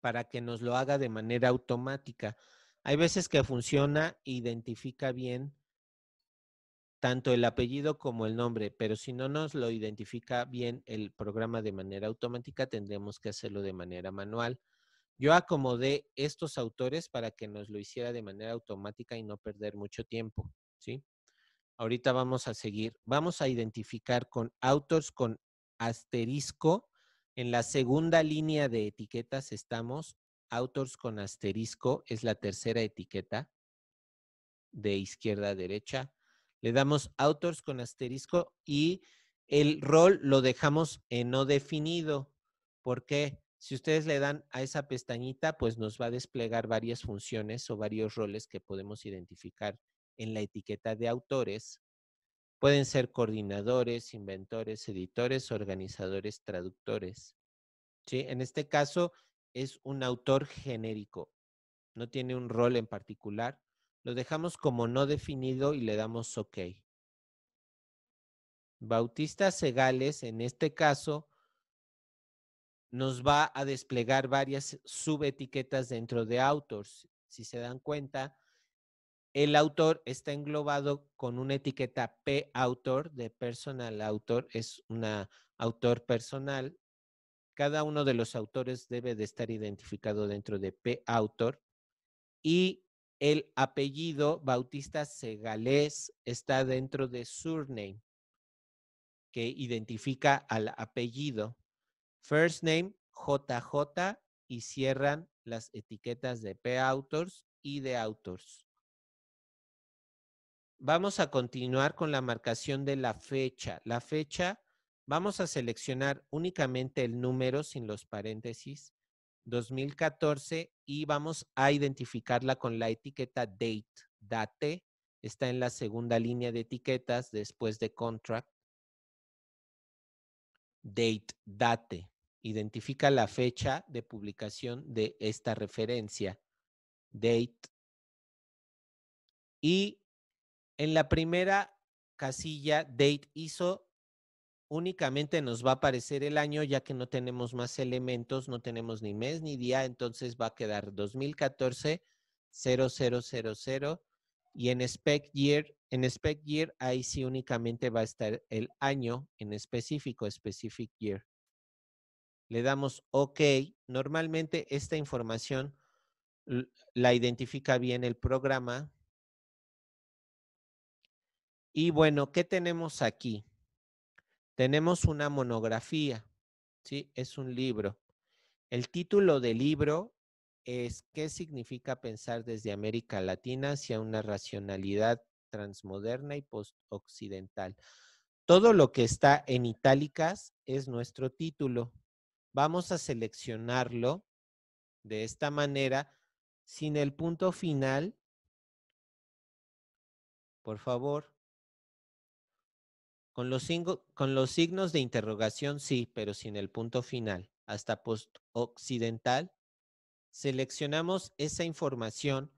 para que nos lo haga de manera automática. Hay veces que funciona, identifica bien tanto el apellido como el nombre, pero si no nos lo identifica bien el programa de manera automática, tendremos que hacerlo de manera manual. Yo acomodé estos autores para que nos lo hiciera de manera automática y no perder mucho tiempo, ¿sí? Ahorita vamos a seguir. Vamos a identificar con autores con asterisco. En la segunda línea de etiquetas estamos. autores con asterisco es la tercera etiqueta de izquierda a derecha. Le damos autores con asterisco y el rol lo dejamos en no definido. ¿Por qué? Si ustedes le dan a esa pestañita, pues nos va a desplegar varias funciones o varios roles que podemos identificar en la etiqueta de autores. Pueden ser coordinadores, inventores, editores, organizadores, traductores. En este caso es un autor genérico, no tiene un rol en particular. Lo dejamos como no definido y le damos OK. Bautista Segales, en este caso, nos va a desplegar varias subetiquetas dentro de Autors. Si se dan cuenta, el autor está englobado con una etiqueta P autor de personal autor, es un autor personal. Cada uno de los autores debe de estar identificado dentro de P autor y el apellido Bautista Segalés está dentro de surname que identifica al apellido first name, JJ, y cierran las etiquetas de p-authors y de Autors. Vamos a continuar con la marcación de la fecha. La fecha, vamos a seleccionar únicamente el número sin los paréntesis, 2014, y vamos a identificarla con la etiqueta date. Date está en la segunda línea de etiquetas después de contract. Date, date identifica la fecha de publicación de esta referencia, date. Y en la primera casilla, date ISO, únicamente nos va a aparecer el año ya que no tenemos más elementos, no tenemos ni mes ni día, entonces va a quedar 2014 0000 y en spec year, en spec year ahí sí únicamente va a estar el año en específico, specific year le damos OK. Normalmente esta información la identifica bien el programa. Y bueno, ¿qué tenemos aquí? Tenemos una monografía, ¿sí? Es un libro. El título del libro es ¿Qué significa pensar desde América Latina hacia una racionalidad transmoderna y postoccidental? Todo lo que está en itálicas es nuestro título vamos a seleccionarlo de esta manera sin el punto final. Por favor. Con los, con los signos de interrogación sí, pero sin el punto final. Hasta post occidental. Seleccionamos esa información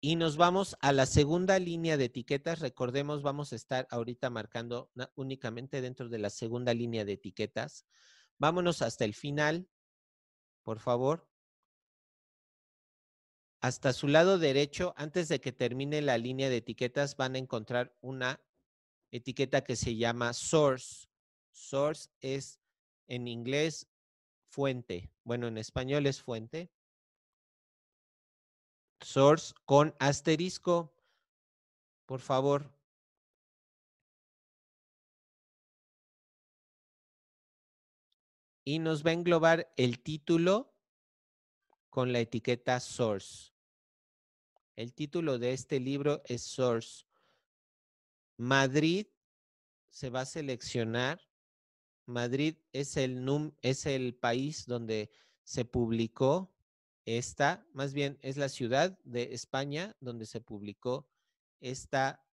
y nos vamos a la segunda línea de etiquetas. Recordemos, vamos a estar ahorita marcando únicamente dentro de la segunda línea de etiquetas. Vámonos hasta el final, por favor. Hasta su lado derecho, antes de que termine la línea de etiquetas, van a encontrar una etiqueta que se llama source. Source es en inglés fuente. Bueno, en español es fuente. Source con asterisco. Por favor, y nos va a englobar el título con la etiqueta source. El título de este libro es source. Madrid se va a seleccionar. Madrid es el, es el país donde se publicó esta, más bien es la ciudad de España donde se publicó esta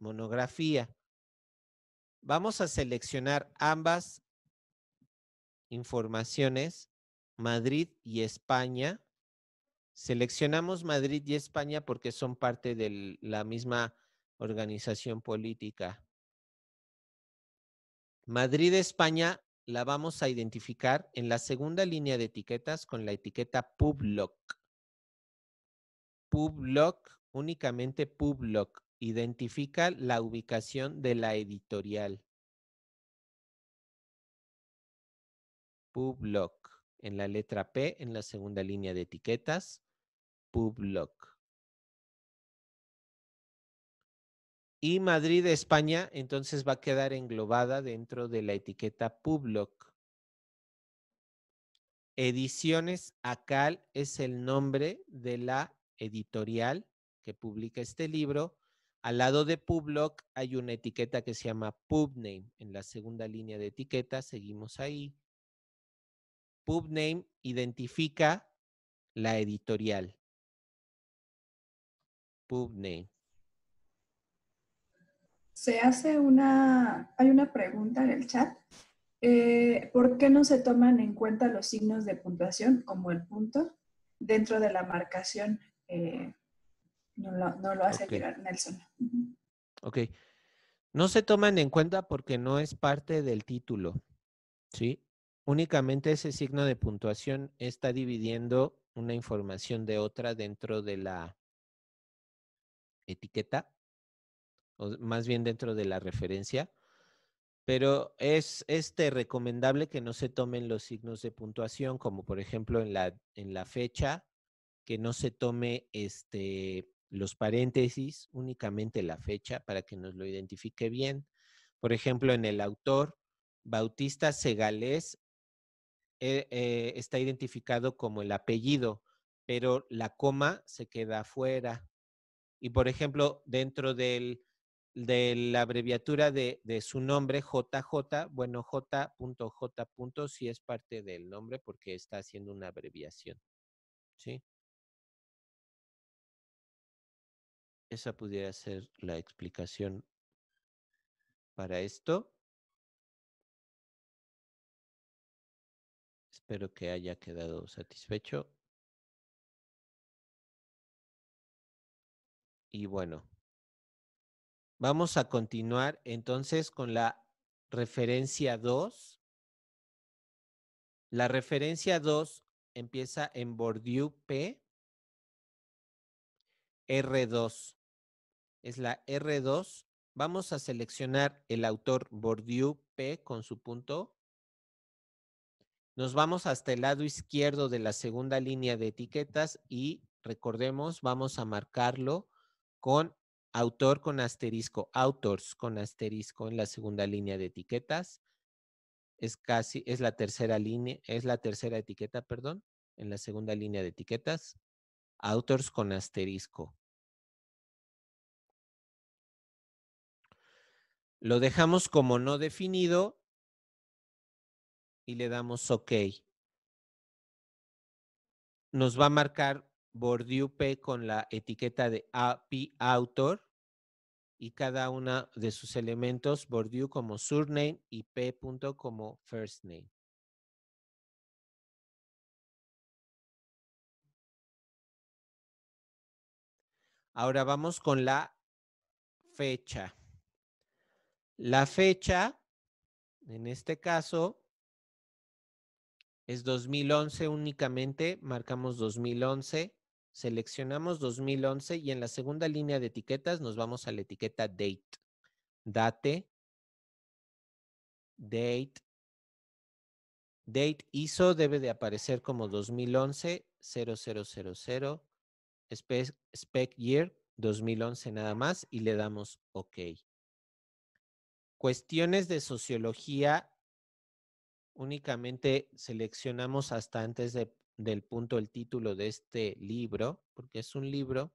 monografía. Vamos a seleccionar ambas informaciones, Madrid y España. Seleccionamos Madrid y España porque son parte de la misma organización política. Madrid, España, la vamos a identificar en la segunda línea de etiquetas con la etiqueta PubLoc. PubLoc, únicamente PubLoc, identifica la ubicación de la editorial. Publoc. En la letra P, en la segunda línea de etiquetas, publock Y Madrid, España, entonces va a quedar englobada dentro de la etiqueta Public. Ediciones ACAL es el nombre de la editorial que publica este libro. Al lado de Public hay una etiqueta que se llama PubName. En la segunda línea de etiquetas, seguimos ahí. PubName identifica la editorial. PubName. Se hace una, hay una pregunta en el chat. Eh, ¿Por qué no se toman en cuenta los signos de puntuación como el punto dentro de la marcación? Eh, no, lo, hace okay. Nelson. Ok. No se toman en cuenta porque no es parte del título. ¿Sí? únicamente ese signo de puntuación está dividiendo una información de otra dentro de la etiqueta, o más bien dentro de la referencia, pero es este recomendable que no se tomen los signos de puntuación, como por ejemplo en la, en la fecha, que no se tome este, los paréntesis, únicamente la fecha para que nos lo identifique bien. Por ejemplo, en el autor, Bautista Segales eh, eh, está identificado como el apellido, pero la coma se queda afuera. Y por ejemplo, dentro del, de la abreviatura de, su nombre, JJ, bueno, J.J. sí es parte del nombre porque está haciendo una abreviación. ¿Sí? Esa pudiera ser la explicación para esto. Espero que haya quedado satisfecho. Y bueno, vamos a continuar entonces con la referencia 2. La referencia 2 empieza en Bourdieu P R2. Es la R2. Vamos a seleccionar el autor Bourdieu P con su punto nos vamos hasta el lado izquierdo de la segunda línea de etiquetas y recordemos, vamos a marcarlo con autor con asterisco, autors con asterisco en la segunda línea de etiquetas. Es casi, es la tercera línea, es la tercera etiqueta, perdón, en la segunda línea de etiquetas, Autors con asterisco. Lo dejamos como no definido y le damos OK. Nos va a marcar p con la etiqueta de API Autor y cada uno de sus elementos, Bordiu como surname y P. como first name. Ahora vamos con la fecha. La fecha, en este caso, es 2011 únicamente, marcamos 2011, seleccionamos 2011 y en la segunda línea de etiquetas nos vamos a la etiqueta date. Date, date, date ISO debe de aparecer como 2011 0000 spec, spec year 2011 nada más y le damos OK. Cuestiones de sociología únicamente seleccionamos hasta antes del punto el título de este libro, porque es un libro.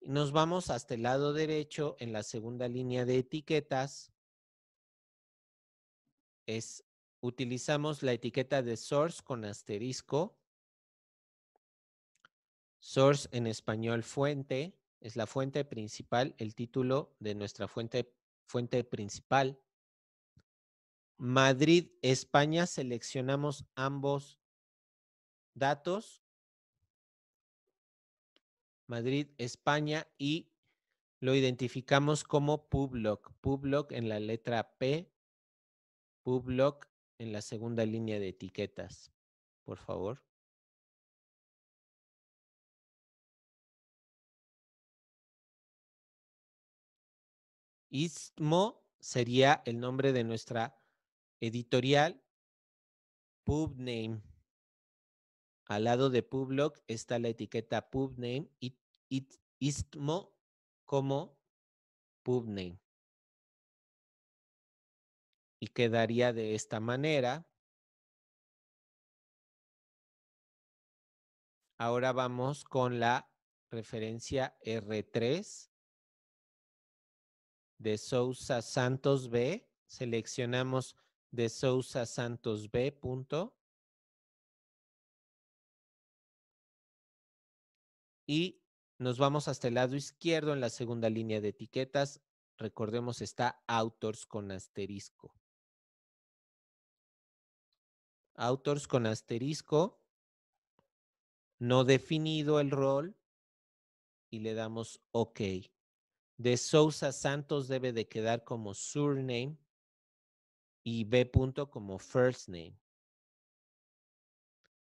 Y nos vamos hasta el lado derecho en la segunda línea de etiquetas. utilizamos la etiqueta de source con asterisco. Source en español fuente es la fuente principal, el título de nuestra fuente, fuente principal. Madrid, España, seleccionamos ambos datos. Madrid, España y lo identificamos como PubLoc. PubLoc en la letra P, PubLoc en la segunda línea de etiquetas, por favor. Istmo sería el nombre de nuestra Editorial, PubName. Al lado de PubLog está la etiqueta PubName y Istmo como PubName. Y quedaría de esta manera. Ahora vamos con la referencia R3 de Sousa Santos B. Seleccionamos de Sousa Santos B. Y nos vamos hasta el lado izquierdo en la segunda línea de etiquetas. Recordemos, está Autors con asterisco. Autors con asterisco. No definido el rol. Y le damos OK. De Sousa Santos debe de quedar como surname y B. Punto como first name.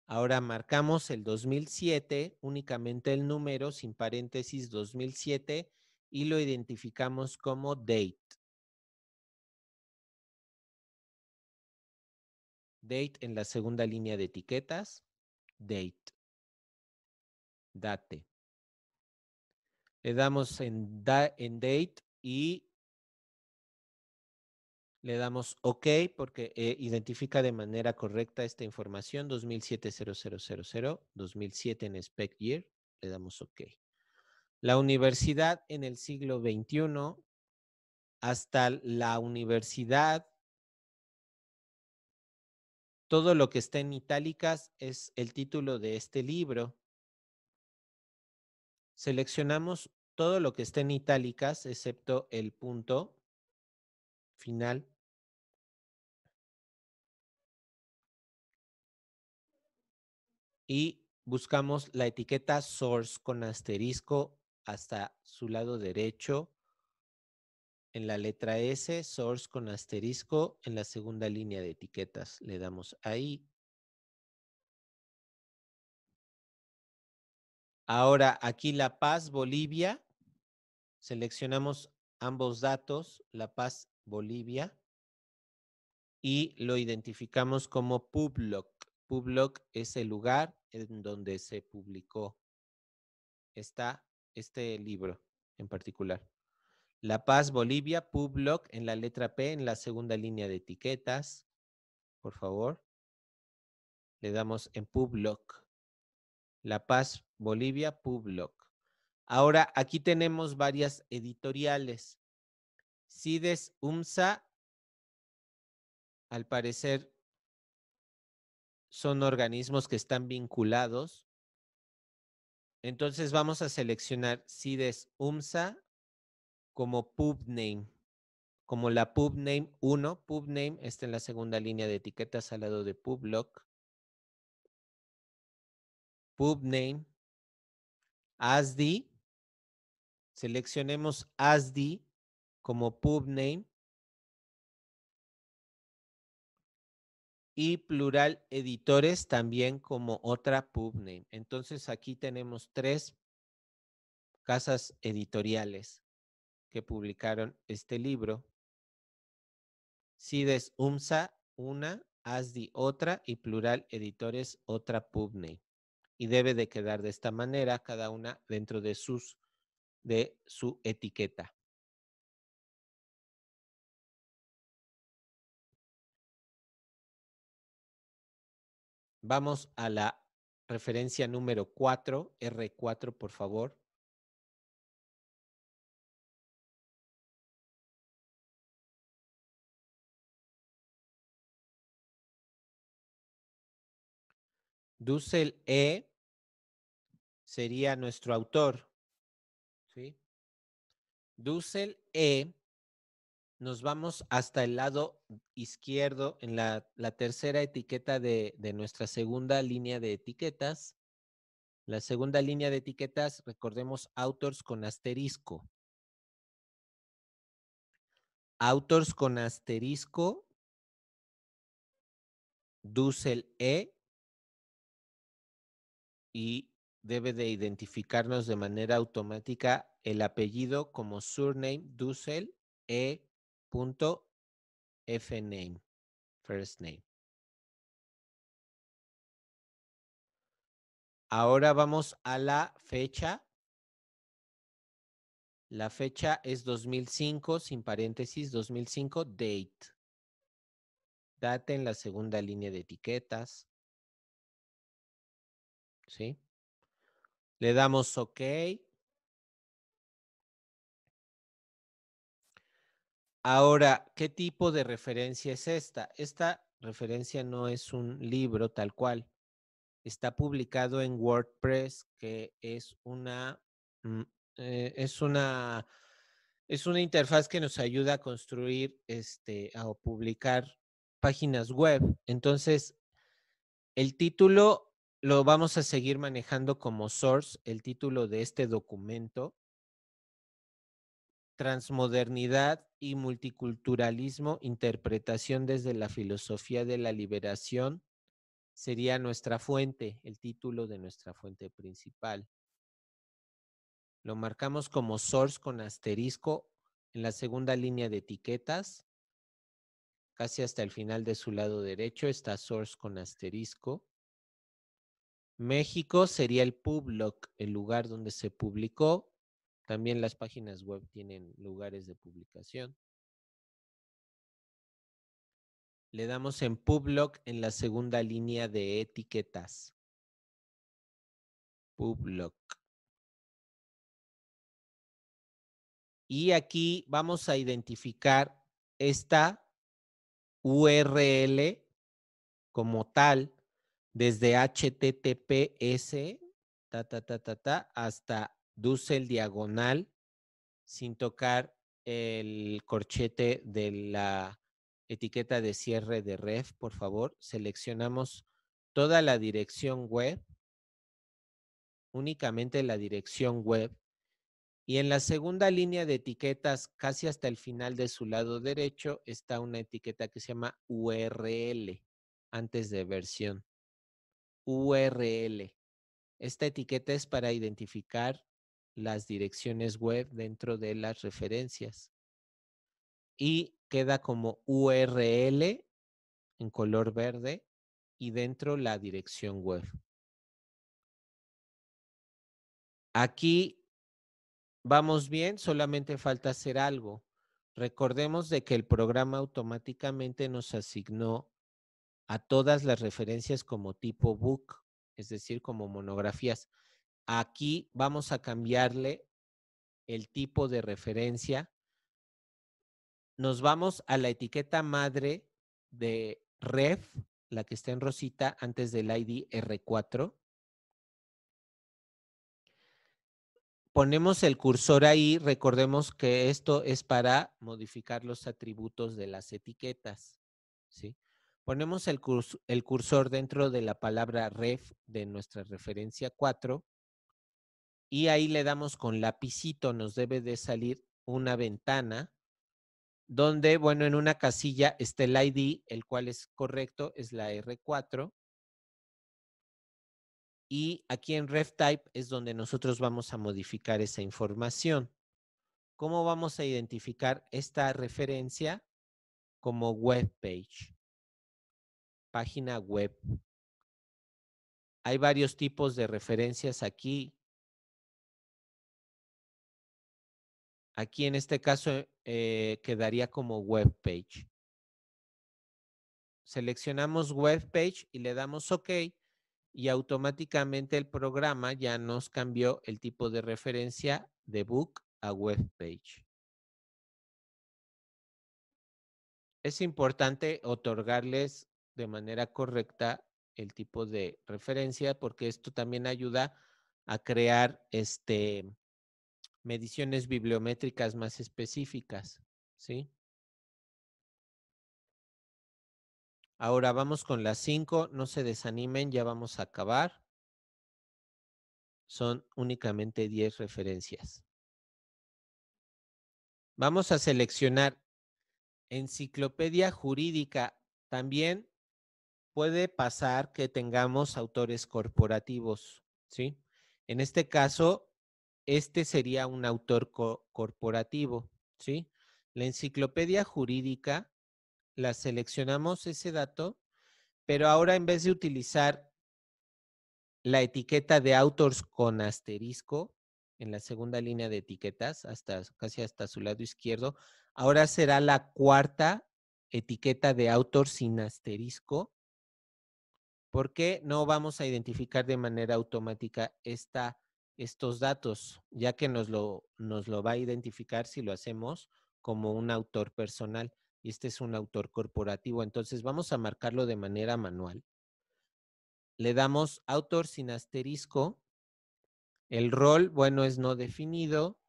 Ahora marcamos el 2007, únicamente el número sin paréntesis 2007 y lo identificamos como date. Date en la segunda línea de etiquetas. Date. Date. Le damos en, en date y le damos OK porque eh, identifica de manera correcta esta información 2007-0000, 2007 en Spec Year. Le damos OK. La universidad en el siglo XXI hasta la universidad, todo lo que está en itálicas es el título de este libro. Seleccionamos todo lo que está en itálicas, excepto el punto final. y buscamos la etiqueta source con asterisco hasta su lado derecho. En la letra S, source con asterisco, en la segunda línea de etiquetas le damos ahí. Ahora aquí La Paz, Bolivia, seleccionamos ambos datos, La Paz, Bolivia, y lo identificamos como PubLoc. Publog es el lugar en donde se publicó está este libro en particular. La Paz Bolivia, Publog, en la letra P, en la segunda línea de etiquetas, por favor. Le damos en Publog. La Paz Bolivia, Publog. Ahora, aquí tenemos varias editoriales. CIDES, UMSA, al parecer son organismos que están vinculados. Entonces vamos a seleccionar CIDES UMSA como pubname, como la pubname 1. Pubname está en la segunda línea de etiquetas al lado de pub Pubname, ASDI. Seleccionemos ASDI como pubname y Plural Editores también como otra pubname. Entonces aquí tenemos tres casas editoriales que publicaron este libro. Cides UMSA, una, ASDI, otra y Plural Editores, otra pubname. Y debe de quedar de esta manera, cada una dentro de, sus, de su etiqueta. Vamos a la referencia número 4, R4, por favor. Dussel E sería nuestro autor. ¿sí? Dussel E nos vamos hasta el lado izquierdo en la, tercera etiqueta de, nuestra segunda línea de etiquetas. La segunda línea de etiquetas, recordemos, autors con asterisco. Autors con asterisco, Dussel E, y debe de identificarnos de manera automática el apellido como surname Dussel E punto fname, first name. Ahora vamos a la fecha. La fecha es 2005, sin paréntesis, 2005, date. Date en la segunda línea de etiquetas. ¿Sí? Le damos OK. Ahora, ¿qué tipo de referencia es esta? Esta referencia no es un libro tal cual. Está publicado en WordPress, que es una, mm, eh, es una, es una interfaz que nos ayuda a construir este, o publicar páginas web. Entonces, el título lo vamos a seguir manejando como source, el título de este documento, Transmodernidad y multiculturalismo, interpretación desde la filosofía de la liberación, sería nuestra fuente, el título de nuestra fuente principal. Lo marcamos como source con asterisco en la segunda línea de etiquetas. Casi hasta el final de su lado derecho está source con asterisco. México sería el public, el lugar donde se publicó, también las páginas web tienen lugares de publicación. Le damos en Publog en la segunda línea de etiquetas. Publog. Y aquí vamos a identificar esta URL como tal desde HTTPS ta, ta, ta, hasta el diagonal sin tocar el corchete de la etiqueta de cierre de ref, por favor. Seleccionamos toda la dirección web, únicamente la dirección web. Y en la segunda línea de etiquetas, casi hasta el final de su lado derecho, está una etiqueta que se llama URL, antes de versión. URL. Esta etiqueta es para identificar las direcciones web dentro de las referencias. Y queda como URL en color verde y dentro la dirección web. Aquí vamos bien, solamente falta hacer algo. Recordemos de que el programa automáticamente nos asignó a todas las referencias como tipo book, es decir, como monografías. Aquí vamos a cambiarle el tipo de referencia. Nos vamos a la etiqueta madre de ref, la que está en rosita antes del ID R4. Ponemos el cursor ahí, recordemos que esto es para modificar los atributos de las etiquetas. ¿sí? Ponemos el, el cursor dentro de la palabra ref de nuestra referencia 4 y ahí le damos con lapicito, nos debe de salir una ventana donde, bueno, en una casilla está el ID, el cual es correcto, es la R4. Y aquí en type es donde nosotros vamos a modificar esa información. ¿Cómo vamos a identificar esta referencia como web page? Página web. Hay varios tipos de referencias aquí. Aquí en este caso eh, quedaría como web page. Seleccionamos web page y le damos OK y automáticamente el programa ya nos cambió el tipo de referencia de book a web page. Es importante otorgarles de manera correcta el tipo de referencia porque esto también ayuda a crear este mediciones bibliométricas más específicas, ¿sí? Ahora vamos con las cinco, no se desanimen, ya vamos a acabar. Son únicamente diez referencias. Vamos a seleccionar enciclopedia jurídica. También puede pasar que tengamos autores corporativos, ¿sí? En este caso, este sería un autor corporativo, ¿sí? La enciclopedia jurídica, la seleccionamos ese dato, pero ahora en vez de utilizar la etiqueta de autors con asterisco en la segunda línea de etiquetas, hasta, casi hasta su lado izquierdo, ahora será la cuarta etiqueta de autor sin asterisco, ¿por qué no vamos a identificar de manera automática esta estos datos, ya que nos lo, nos lo va a identificar si lo hacemos como un autor personal y este es un autor corporativo. Entonces vamos a marcarlo de manera manual. Le damos autor sin asterisco. El rol, bueno, es no definido.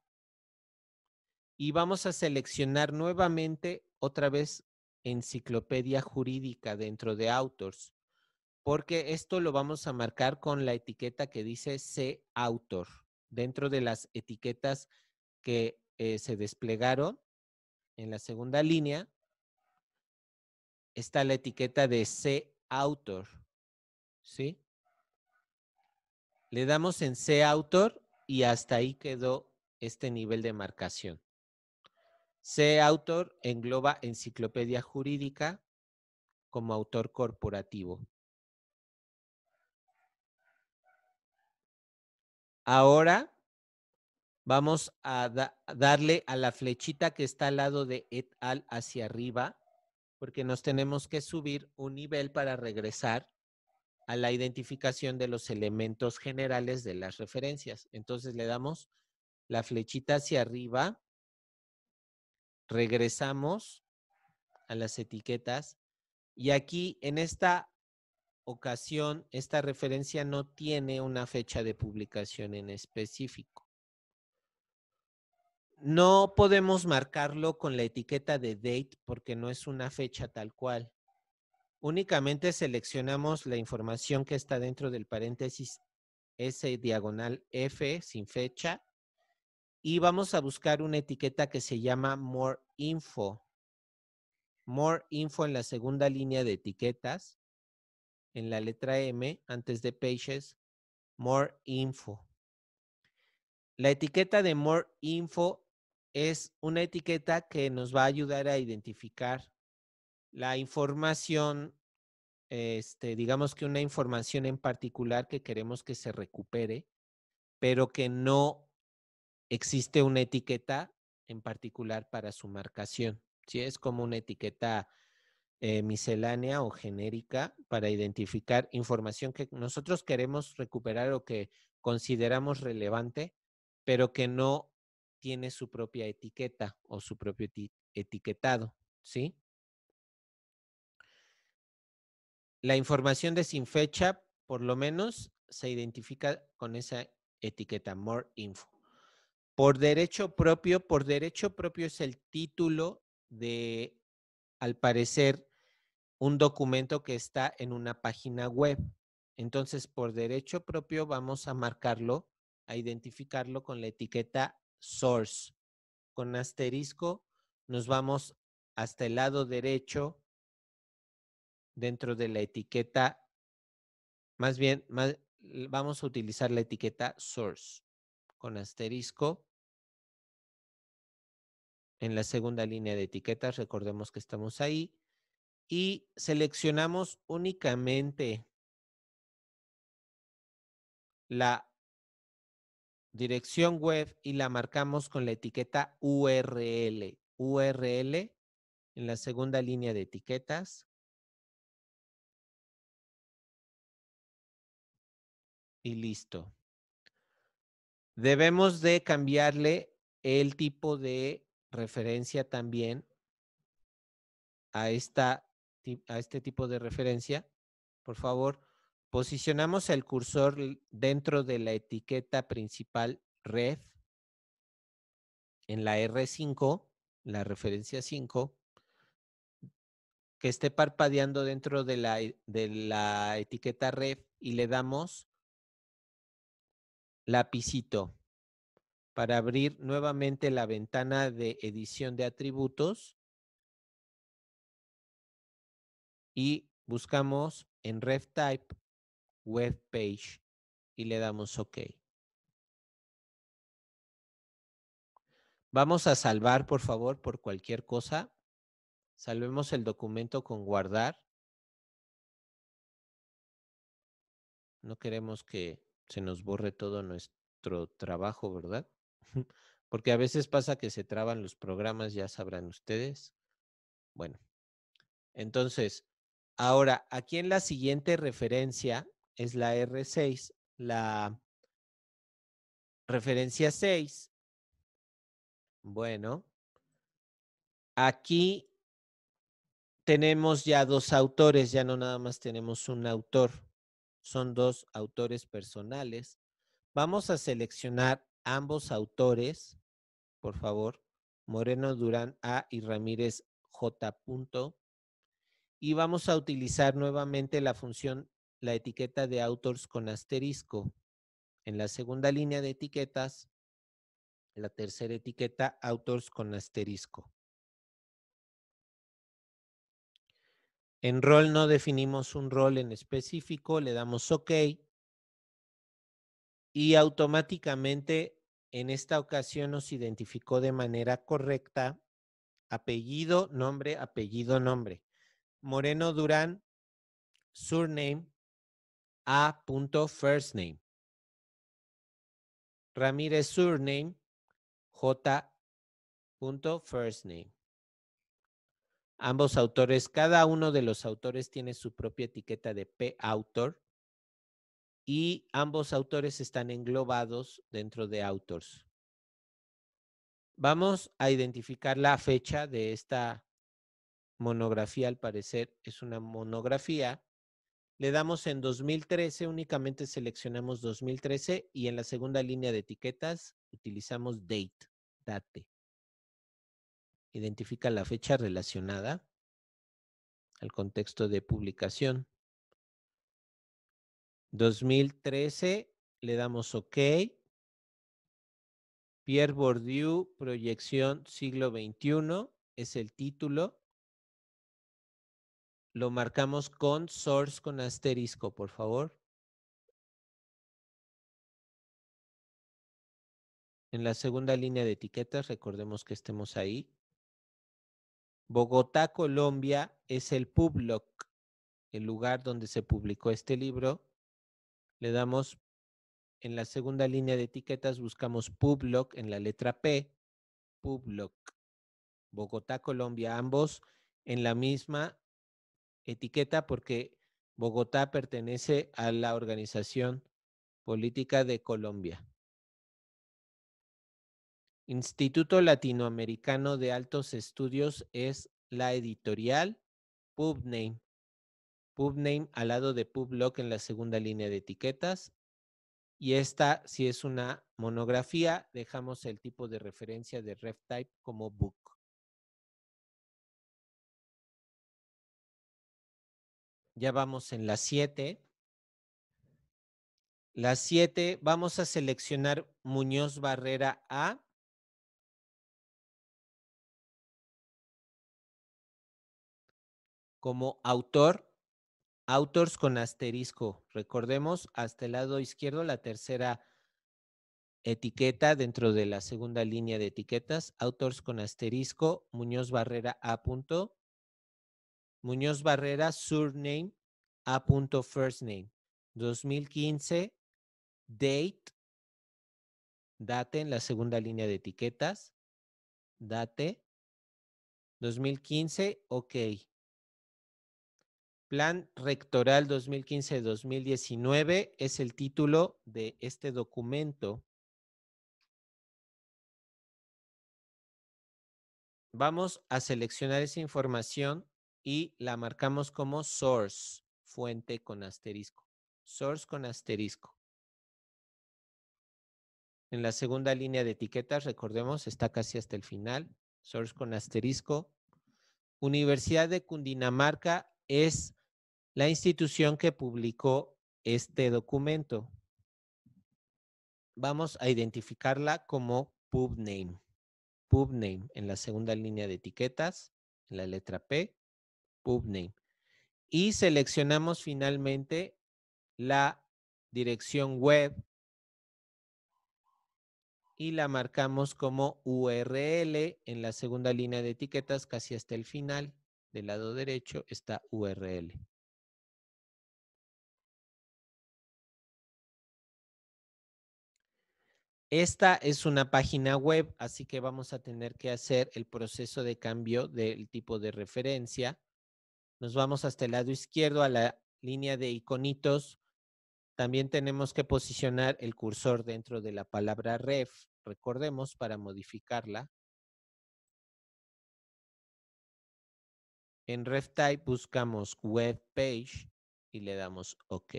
Y vamos a seleccionar nuevamente otra vez enciclopedia jurídica dentro de autores porque esto lo vamos a marcar con la etiqueta que dice C autor. Dentro de las etiquetas que eh, se desplegaron en la segunda línea, está la etiqueta de C autor. ¿Sí? Le damos en C autor y hasta ahí quedó este nivel de marcación. C autor engloba enciclopedia jurídica como autor corporativo. Ahora vamos a, darle a la flechita que está al lado de et al hacia arriba, porque nos tenemos que subir un nivel para regresar a la identificación de los elementos generales de las referencias. Entonces le damos la flechita hacia arriba, regresamos a las etiquetas y aquí en esta ocasión, esta referencia no tiene una fecha de publicación en específico. No podemos marcarlo con la etiqueta de date porque no es una fecha tal cual. Únicamente seleccionamos la información que está dentro del paréntesis S diagonal F sin fecha y vamos a buscar una etiqueta que se llama More Info. More Info en la segunda línea de etiquetas en la letra M, antes de Pages, More Info. La etiqueta de More Info es una etiqueta que nos va a ayudar a identificar la información, este, digamos que una información en particular que queremos que se recupere, pero que no existe una etiqueta en particular para su marcación. Si Es como una etiqueta eh, miscelánea o genérica para identificar información que nosotros queremos recuperar o que consideramos relevante, pero que no tiene su propia etiqueta o su propio etiquetado, ¿sí? La información de sin fecha, por lo menos, se identifica con esa etiqueta, more info. Por derecho propio, por derecho propio es el título de, al parecer, un documento que está en una página web. Entonces, por derecho propio vamos a marcarlo, a identificarlo con la etiqueta source. Con asterisco nos vamos hasta el lado derecho dentro de la etiqueta, más bien, vamos a utilizar la etiqueta source con asterisco. En la segunda línea de etiquetas, recordemos que estamos ahí y seleccionamos únicamente la dirección web y la marcamos con la etiqueta URL. URL en la segunda línea de etiquetas. Y listo. Debemos de cambiarle el tipo de referencia también a esta a este tipo de referencia, por favor, posicionamos el cursor dentro de la etiqueta principal ref, en la R5, la referencia 5, que esté parpadeando dentro de la, e, de la etiqueta ref y le damos lapicito para abrir nuevamente la ventana de edición de atributos y buscamos en type Web Page y le damos OK. Vamos a salvar, por favor, por cualquier cosa. Salvemos el documento con guardar. No queremos que se nos borre todo nuestro trabajo, ¿verdad? Porque a veces pasa que se traban los programas, ya sabrán ustedes. Bueno, entonces Ahora, aquí en la siguiente referencia es la R6, la referencia 6. Bueno, aquí tenemos ya dos autores, ya no nada más tenemos un autor, son dos autores personales. Vamos a seleccionar ambos autores, por favor, Moreno Durán A y Ramírez J y vamos a utilizar nuevamente la función, la etiqueta de autores con asterisco. En la segunda línea de etiquetas, la tercera etiqueta, autores con asterisco. En rol no definimos un rol en específico, le damos OK y automáticamente en esta ocasión nos identificó de manera correcta apellido, nombre, apellido, nombre. Moreno Durán, surname, a first name. Ramírez surname, J first name. Ambos autores, cada uno de los autores tiene su propia etiqueta de P autor y ambos autores están englobados dentro de autors. Vamos a identificar la fecha de esta monografía, al parecer es una monografía. Le damos en 2013, únicamente seleccionamos 2013 y en la segunda línea de etiquetas utilizamos date, date. Identifica la fecha relacionada al contexto de publicación. 2013, le damos OK. Pierre Bourdieu, Proyección Siglo XXI, es el título. Lo marcamos con source con asterisco, por favor. En la segunda línea de etiquetas, recordemos que estemos ahí. Bogotá, Colombia es el Publoc, el lugar donde se publicó este libro. Le damos en la segunda línea de etiquetas, buscamos Publoc, en la letra P, Public. Bogotá, Colombia, ambos en la misma etiqueta porque Bogotá pertenece a la organización política de Colombia. Instituto Latinoamericano de Altos Estudios es la editorial PubName. PubName al lado de PubLog en la segunda línea de etiquetas. Y esta, si es una monografía, dejamos el tipo de referencia de RefType como book. Ya vamos en la 7. La 7, vamos a seleccionar Muñoz Barrera A. Como autor, autors con asterisco. Recordemos, hasta el lado izquierdo, la tercera etiqueta dentro de la segunda línea de etiquetas, autors con asterisco, Muñoz Barrera A. Muñoz Barrera, surname, a punto first name. 2015, date, date en la segunda línea de etiquetas, date. 2015, ok. Plan Rectoral 2015-2019 es el título de este documento. Vamos a seleccionar esa información y la marcamos como source, fuente con asterisco. Source con asterisco. En la segunda línea de etiquetas, recordemos, está casi hasta el final. Source con asterisco. Universidad de Cundinamarca es la institución que publicó este documento. Vamos a identificarla como PubName. PubName en la segunda línea de etiquetas, en la letra P name Y seleccionamos finalmente la dirección web y la marcamos como URL en la segunda línea de etiquetas, casi hasta el final del lado derecho está URL. Esta es una página web, así que vamos a tener que hacer el proceso de cambio del tipo de referencia nos vamos hasta el lado izquierdo a la línea de iconitos. También tenemos que posicionar el cursor dentro de la palabra ref, recordemos, para modificarla. En ref type buscamos web page y le damos OK.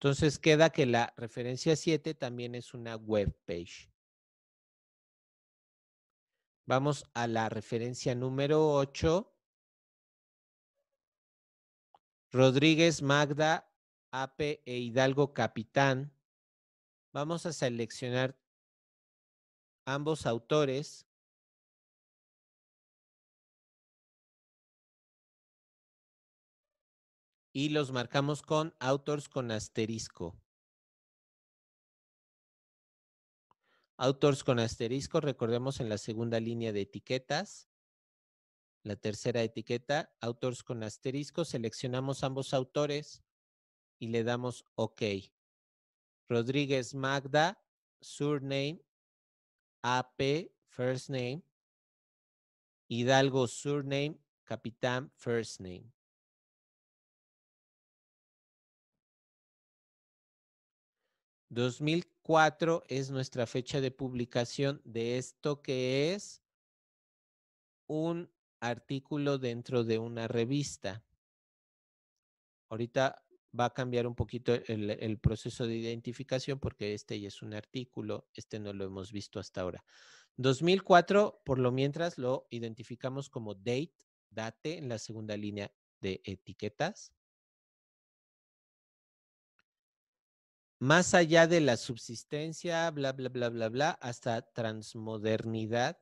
Entonces queda que la referencia 7 también es una web page. Vamos a la referencia número 8. Rodríguez, Magda, Ape e Hidalgo Capitán. Vamos a seleccionar ambos autores. Y los marcamos con autores con asterisco. Autors con asterisco, recordemos en la segunda línea de etiquetas. La tercera etiqueta, autors con asterisco, seleccionamos ambos autores y le damos OK. Rodríguez Magda, surname, AP, first name. Hidalgo, surname, capitán, first name. Dos 4 es nuestra fecha de publicación de esto que es un artículo dentro de una revista. Ahorita va a cambiar un poquito el, el, proceso de identificación porque este ya es un artículo, este no lo hemos visto hasta ahora. 2004, por lo mientras, lo identificamos como date, date en la segunda línea de etiquetas. más allá de la subsistencia, bla, bla, bla, bla, bla, hasta transmodernidad.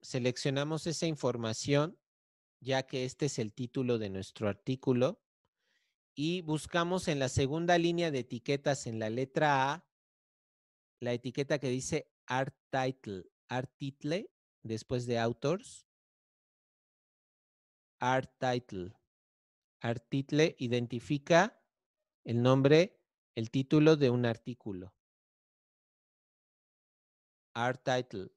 Seleccionamos esa información, ya que este es el título de nuestro artículo, y buscamos en la segunda línea de etiquetas, en la letra A, la etiqueta que dice Art Title, Art Title, después de Authors, Art Title. Artitle, identifica el nombre, el título de un artículo. Artitle.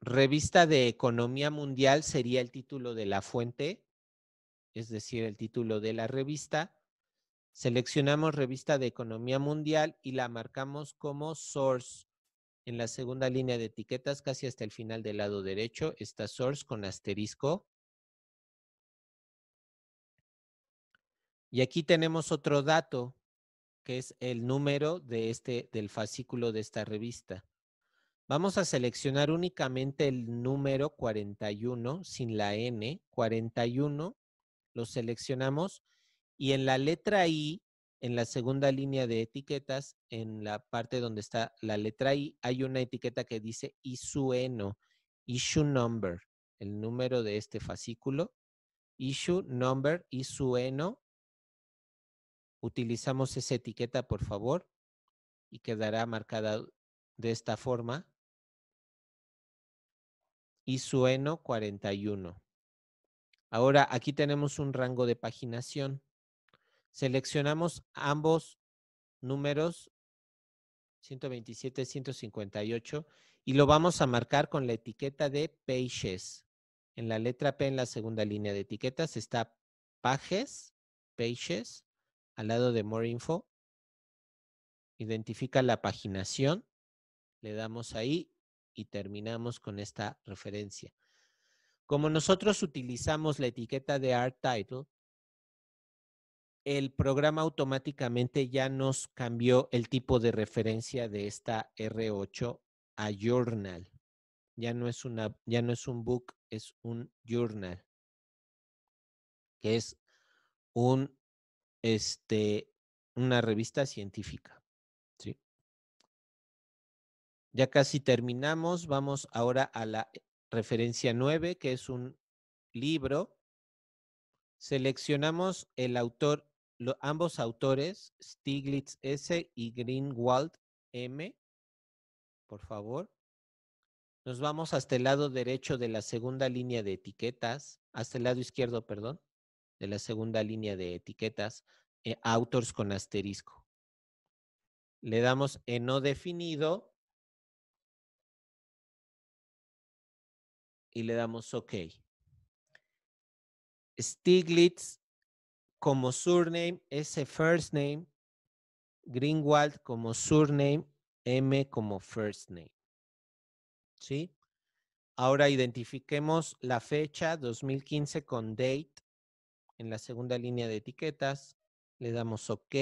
Revista de Economía Mundial sería el título de la fuente, es decir, el título de la revista. Seleccionamos Revista de Economía Mundial y la marcamos como Source. En la segunda línea de etiquetas, casi hasta el final del lado derecho, está source con asterisco. Y aquí tenemos otro dato, que es el número de este, del fascículo de esta revista. Vamos a seleccionar únicamente el número 41 sin la N, 41, lo seleccionamos y en la letra I en la segunda línea de etiquetas, en la parte donde está la letra I, hay una etiqueta que dice ISUENO, issue number, el número de este fascículo. Issue number, ISUENO. Utilizamos esa etiqueta, por favor, y quedará marcada de esta forma. ISUENO 41. Ahora, aquí tenemos un rango de paginación. Seleccionamos ambos números 127, 158 y lo vamos a marcar con la etiqueta de Pages. En la letra P en la segunda línea de etiquetas está Pages, Pages, al lado de More Info. Identifica la paginación, le damos ahí y terminamos con esta referencia. Como nosotros utilizamos la etiqueta de Art Title, el programa automáticamente ya nos cambió el tipo de referencia de esta R8 a journal. Ya no es una, ya no es un book, es un journal. Que es un este una revista científica. Ya casi terminamos, vamos ahora a la referencia 9, que es un libro. Seleccionamos el autor ambos autores, Stiglitz S y Greenwald M, por favor. Nos vamos hasta el lado derecho de la segunda línea de etiquetas, hasta el lado izquierdo, perdón, de la segunda línea de etiquetas, eh, autores con asterisco. Le damos en no definido y le damos OK. Stiglitz como surname, ese first name, Greenwald como surname, M como first name. ¿Sí? Ahora identifiquemos la fecha 2015 con date en la segunda línea de etiquetas. Le damos OK.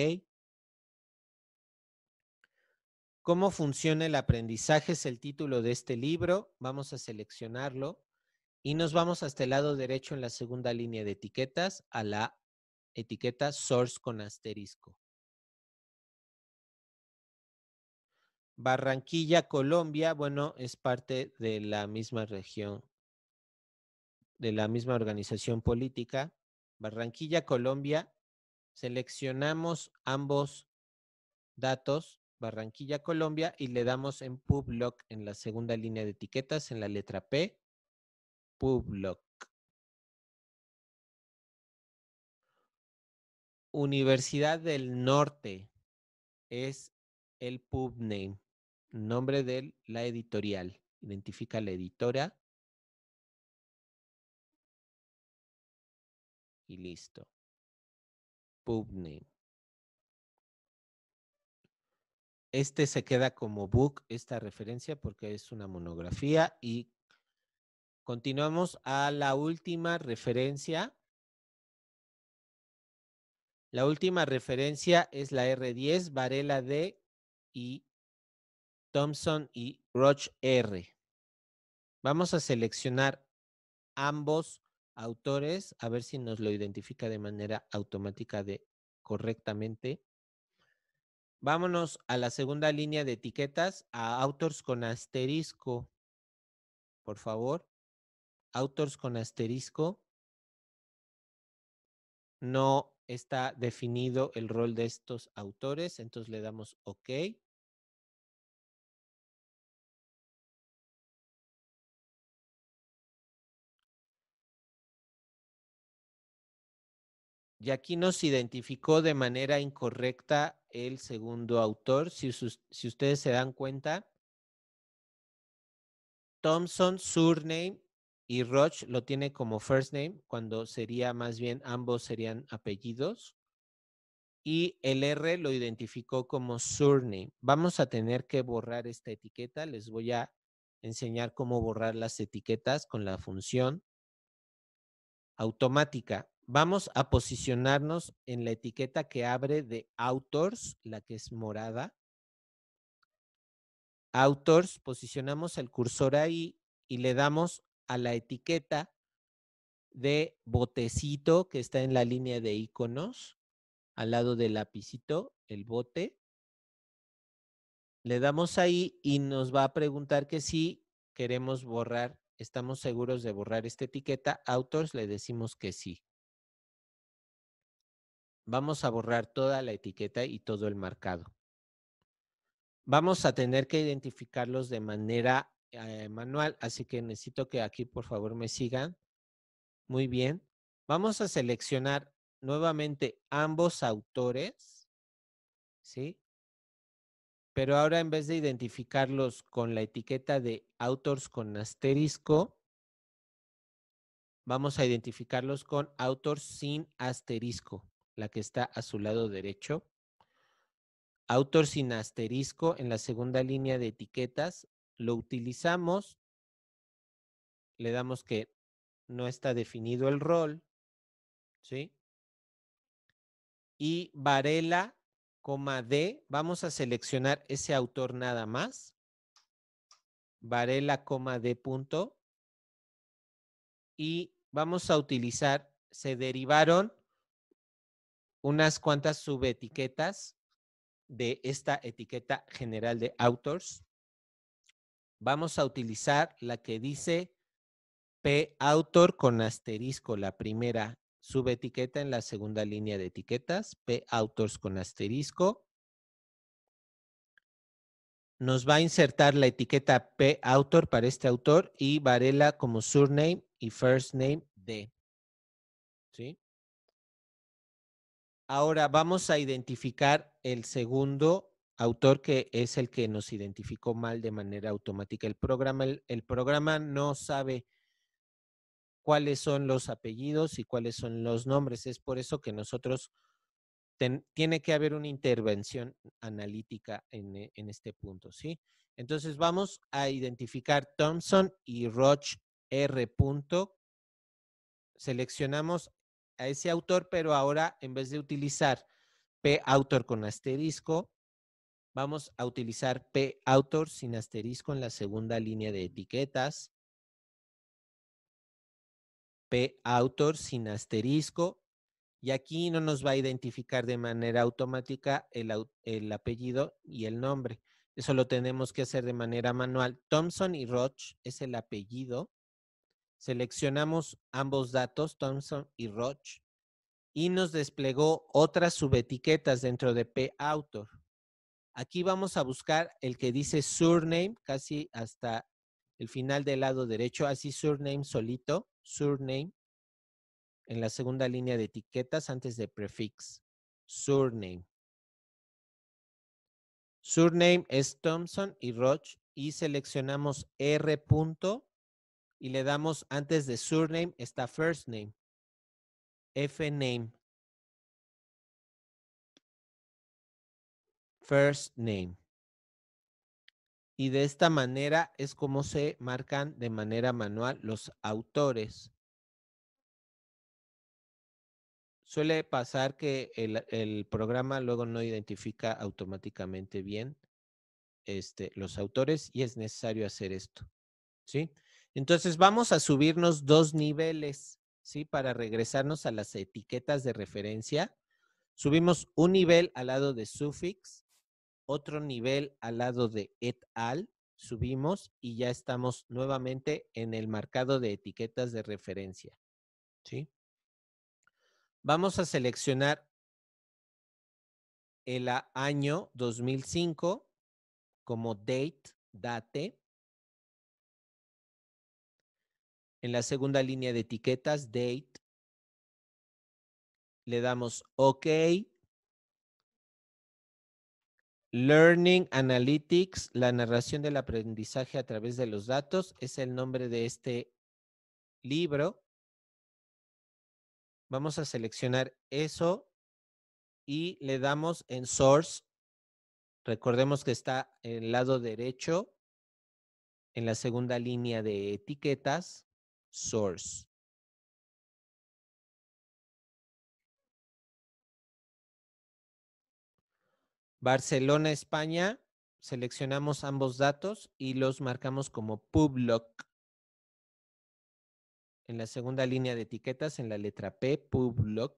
¿Cómo funciona el aprendizaje? Es el título de este libro. Vamos a seleccionarlo y nos vamos hasta el lado derecho en la segunda línea de etiquetas a la etiqueta source con asterisco. Barranquilla, Colombia, bueno, es parte de la misma región, de la misma organización política. Barranquilla, Colombia, seleccionamos ambos datos, Barranquilla, Colombia, y le damos en PubLock en la segunda línea de etiquetas, en la letra P, PubLock. Universidad del Norte es el pubname, nombre de la editorial. Identifica la editora. Y listo. Pubname. Este se queda como book, esta referencia, porque es una monografía. Y continuamos a la última referencia la última referencia es la R10, Varela D y Thompson y Roche R. Vamos a seleccionar ambos autores, a ver si nos lo identifica de manera automática de correctamente. Vámonos a la segunda línea de etiquetas, a Autors con asterisco, por favor. Autores con asterisco. No está definido el rol de estos autores, entonces le damos OK. Y aquí nos identificó de manera incorrecta el segundo autor. Si, ustedes se dan cuenta, Thompson, surname y Roche lo tiene como first name, cuando sería más bien ambos serían apellidos. Y el R lo identificó como surname. Vamos a tener que borrar esta etiqueta. Les voy a enseñar cómo borrar las etiquetas con la función automática. Vamos a posicionarnos en la etiqueta que abre de authors, la que es morada. Authors, posicionamos el cursor ahí y le damos a la etiqueta de botecito que está en la línea de iconos, al lado del lapicito, el bote. Le damos ahí y nos va a preguntar que si queremos borrar, estamos seguros de borrar esta etiqueta. Autors, le decimos que sí. Vamos a borrar toda la etiqueta y todo el marcado. Vamos a tener que identificarlos de manera eh, manual, así que necesito que aquí por favor me sigan. Muy bien. Vamos a seleccionar nuevamente ambos autores, ¿sí? Pero ahora en vez de identificarlos con la etiqueta de authors con asterisco, vamos a identificarlos con autors sin asterisco, la que está a su lado derecho. Autor sin asterisco en la segunda línea de etiquetas, lo utilizamos, le damos que no está definido el rol, ¿sí? Y Varela, coma D, vamos a seleccionar ese autor nada más. Varela, coma D punto. Y vamos a utilizar, se derivaron unas cuantas subetiquetas de esta etiqueta general de authors vamos a utilizar la que dice P autor con asterisco, la primera subetiqueta en la segunda línea de etiquetas, P Autors con asterisco. Nos va a insertar la etiqueta P Autor para este autor y Varela como surname y first name de. Ahora vamos a identificar el segundo autor que es el que nos identificó mal de manera automática. El programa, el, programa no sabe cuáles son los apellidos y cuáles son los nombres. Es por eso que nosotros tiene que haber una intervención analítica eh, en, este punto, ¿sí? Entonces vamos a identificar Thompson y Roche R. Seleccionamos a ese autor, pero ahora en vez de utilizar P autor con asterisco, Vamos a utilizar p-autor sin asterisco en la segunda línea de etiquetas. p-autor sin asterisco. Y aquí no nos va a identificar de manera automática el, apellido y el nombre. Eso lo tenemos que hacer de manera manual. Thompson y Roche es el apellido. Seleccionamos ambos datos, Thompson y Roche, y nos desplegó otras subetiquetas dentro de P-Autor. Aquí vamos a buscar el que dice surname, casi hasta el final del lado derecho, así surname solito, surname, en la segunda línea de etiquetas antes de prefix, surname. Surname es Thompson y Roche y seleccionamos R punto y le damos antes de surname está first name, F name. first name. Y de esta manera es como se marcan de manera manual los autores. Suele pasar que el, programa luego no identifica automáticamente bien este, los autores y es necesario hacer esto. ¿sí? Entonces vamos a subirnos dos niveles ¿sí? para regresarnos a las etiquetas de referencia. Subimos un nivel al lado de suffix otro nivel al lado de et al, subimos y ya estamos nuevamente en el marcado de etiquetas de referencia. ¿Sí? Vamos a seleccionar el año 2005 como date, date. En la segunda línea de etiquetas, date, le damos OK Learning Analytics, la narración del aprendizaje a través de los datos, es el nombre de este libro. Vamos a seleccionar eso y le damos en Source. Recordemos que está en el lado derecho, en la segunda línea de etiquetas, Source. Barcelona, España, seleccionamos ambos datos y los marcamos como PubLoc. En la segunda línea de etiquetas, en la letra P, PubLoc.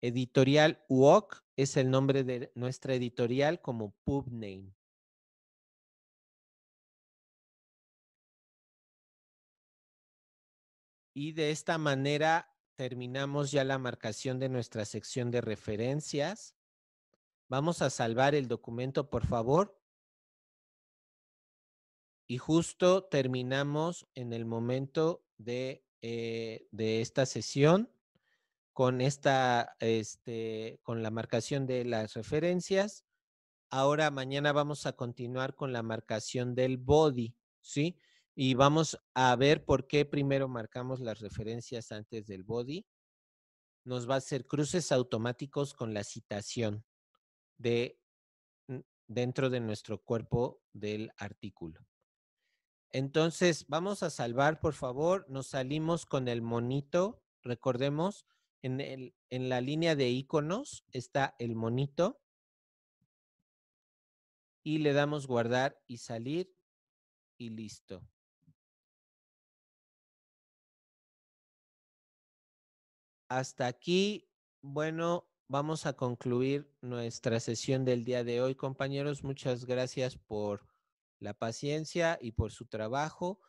Editorial UOC es el nombre de nuestra editorial como PubName. Y de esta manera terminamos ya la marcación de nuestra sección de referencias Vamos a salvar el documento, por favor. Y justo terminamos en el momento eh, de, esta sesión con esta, este, con la marcación de las referencias. Ahora mañana vamos a continuar con la marcación del body, ¿sí? Y vamos a ver por qué primero marcamos las referencias antes del body. Nos va a hacer cruces automáticos con la citación de, mm, dentro de nuestro cuerpo del artículo. Entonces, vamos a salvar, por favor. Nos salimos con el monito. Recordemos, en, en la línea de iconos está el monito. Y le damos guardar y salir y listo. Hasta aquí, bueno, vamos a concluir nuestra sesión del día de hoy, compañeros. Muchas gracias por la paciencia y por su trabajo.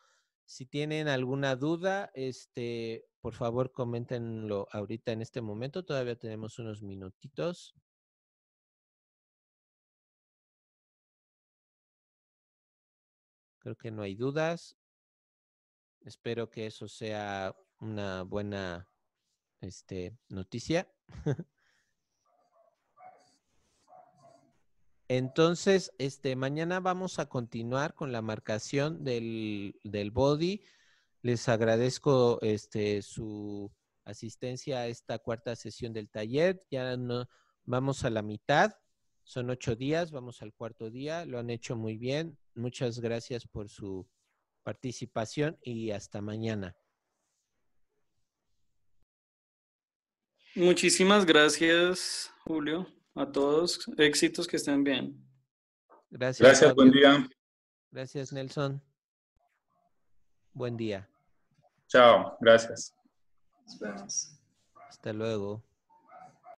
Si tienen alguna duda, este, por favor, coméntenlo ahorita en este momento. Todavía tenemos unos minutitos. Creo que no hay dudas. Espero que eso sea una buena este, noticia. Entonces, este, mañana vamos a continuar con la marcación del, del body. Les agradezco este, su asistencia a esta cuarta sesión del taller. Ya no, vamos a la mitad. Son ocho días, vamos al cuarto día. Lo han hecho muy bien. Muchas gracias por su participación y hasta mañana. Muchísimas gracias, Julio. A todos, éxitos, que estén bien. Gracias. Gracias, buen día. Gracias, Nelson. Buen día. Chao, gracias. Hasta luego.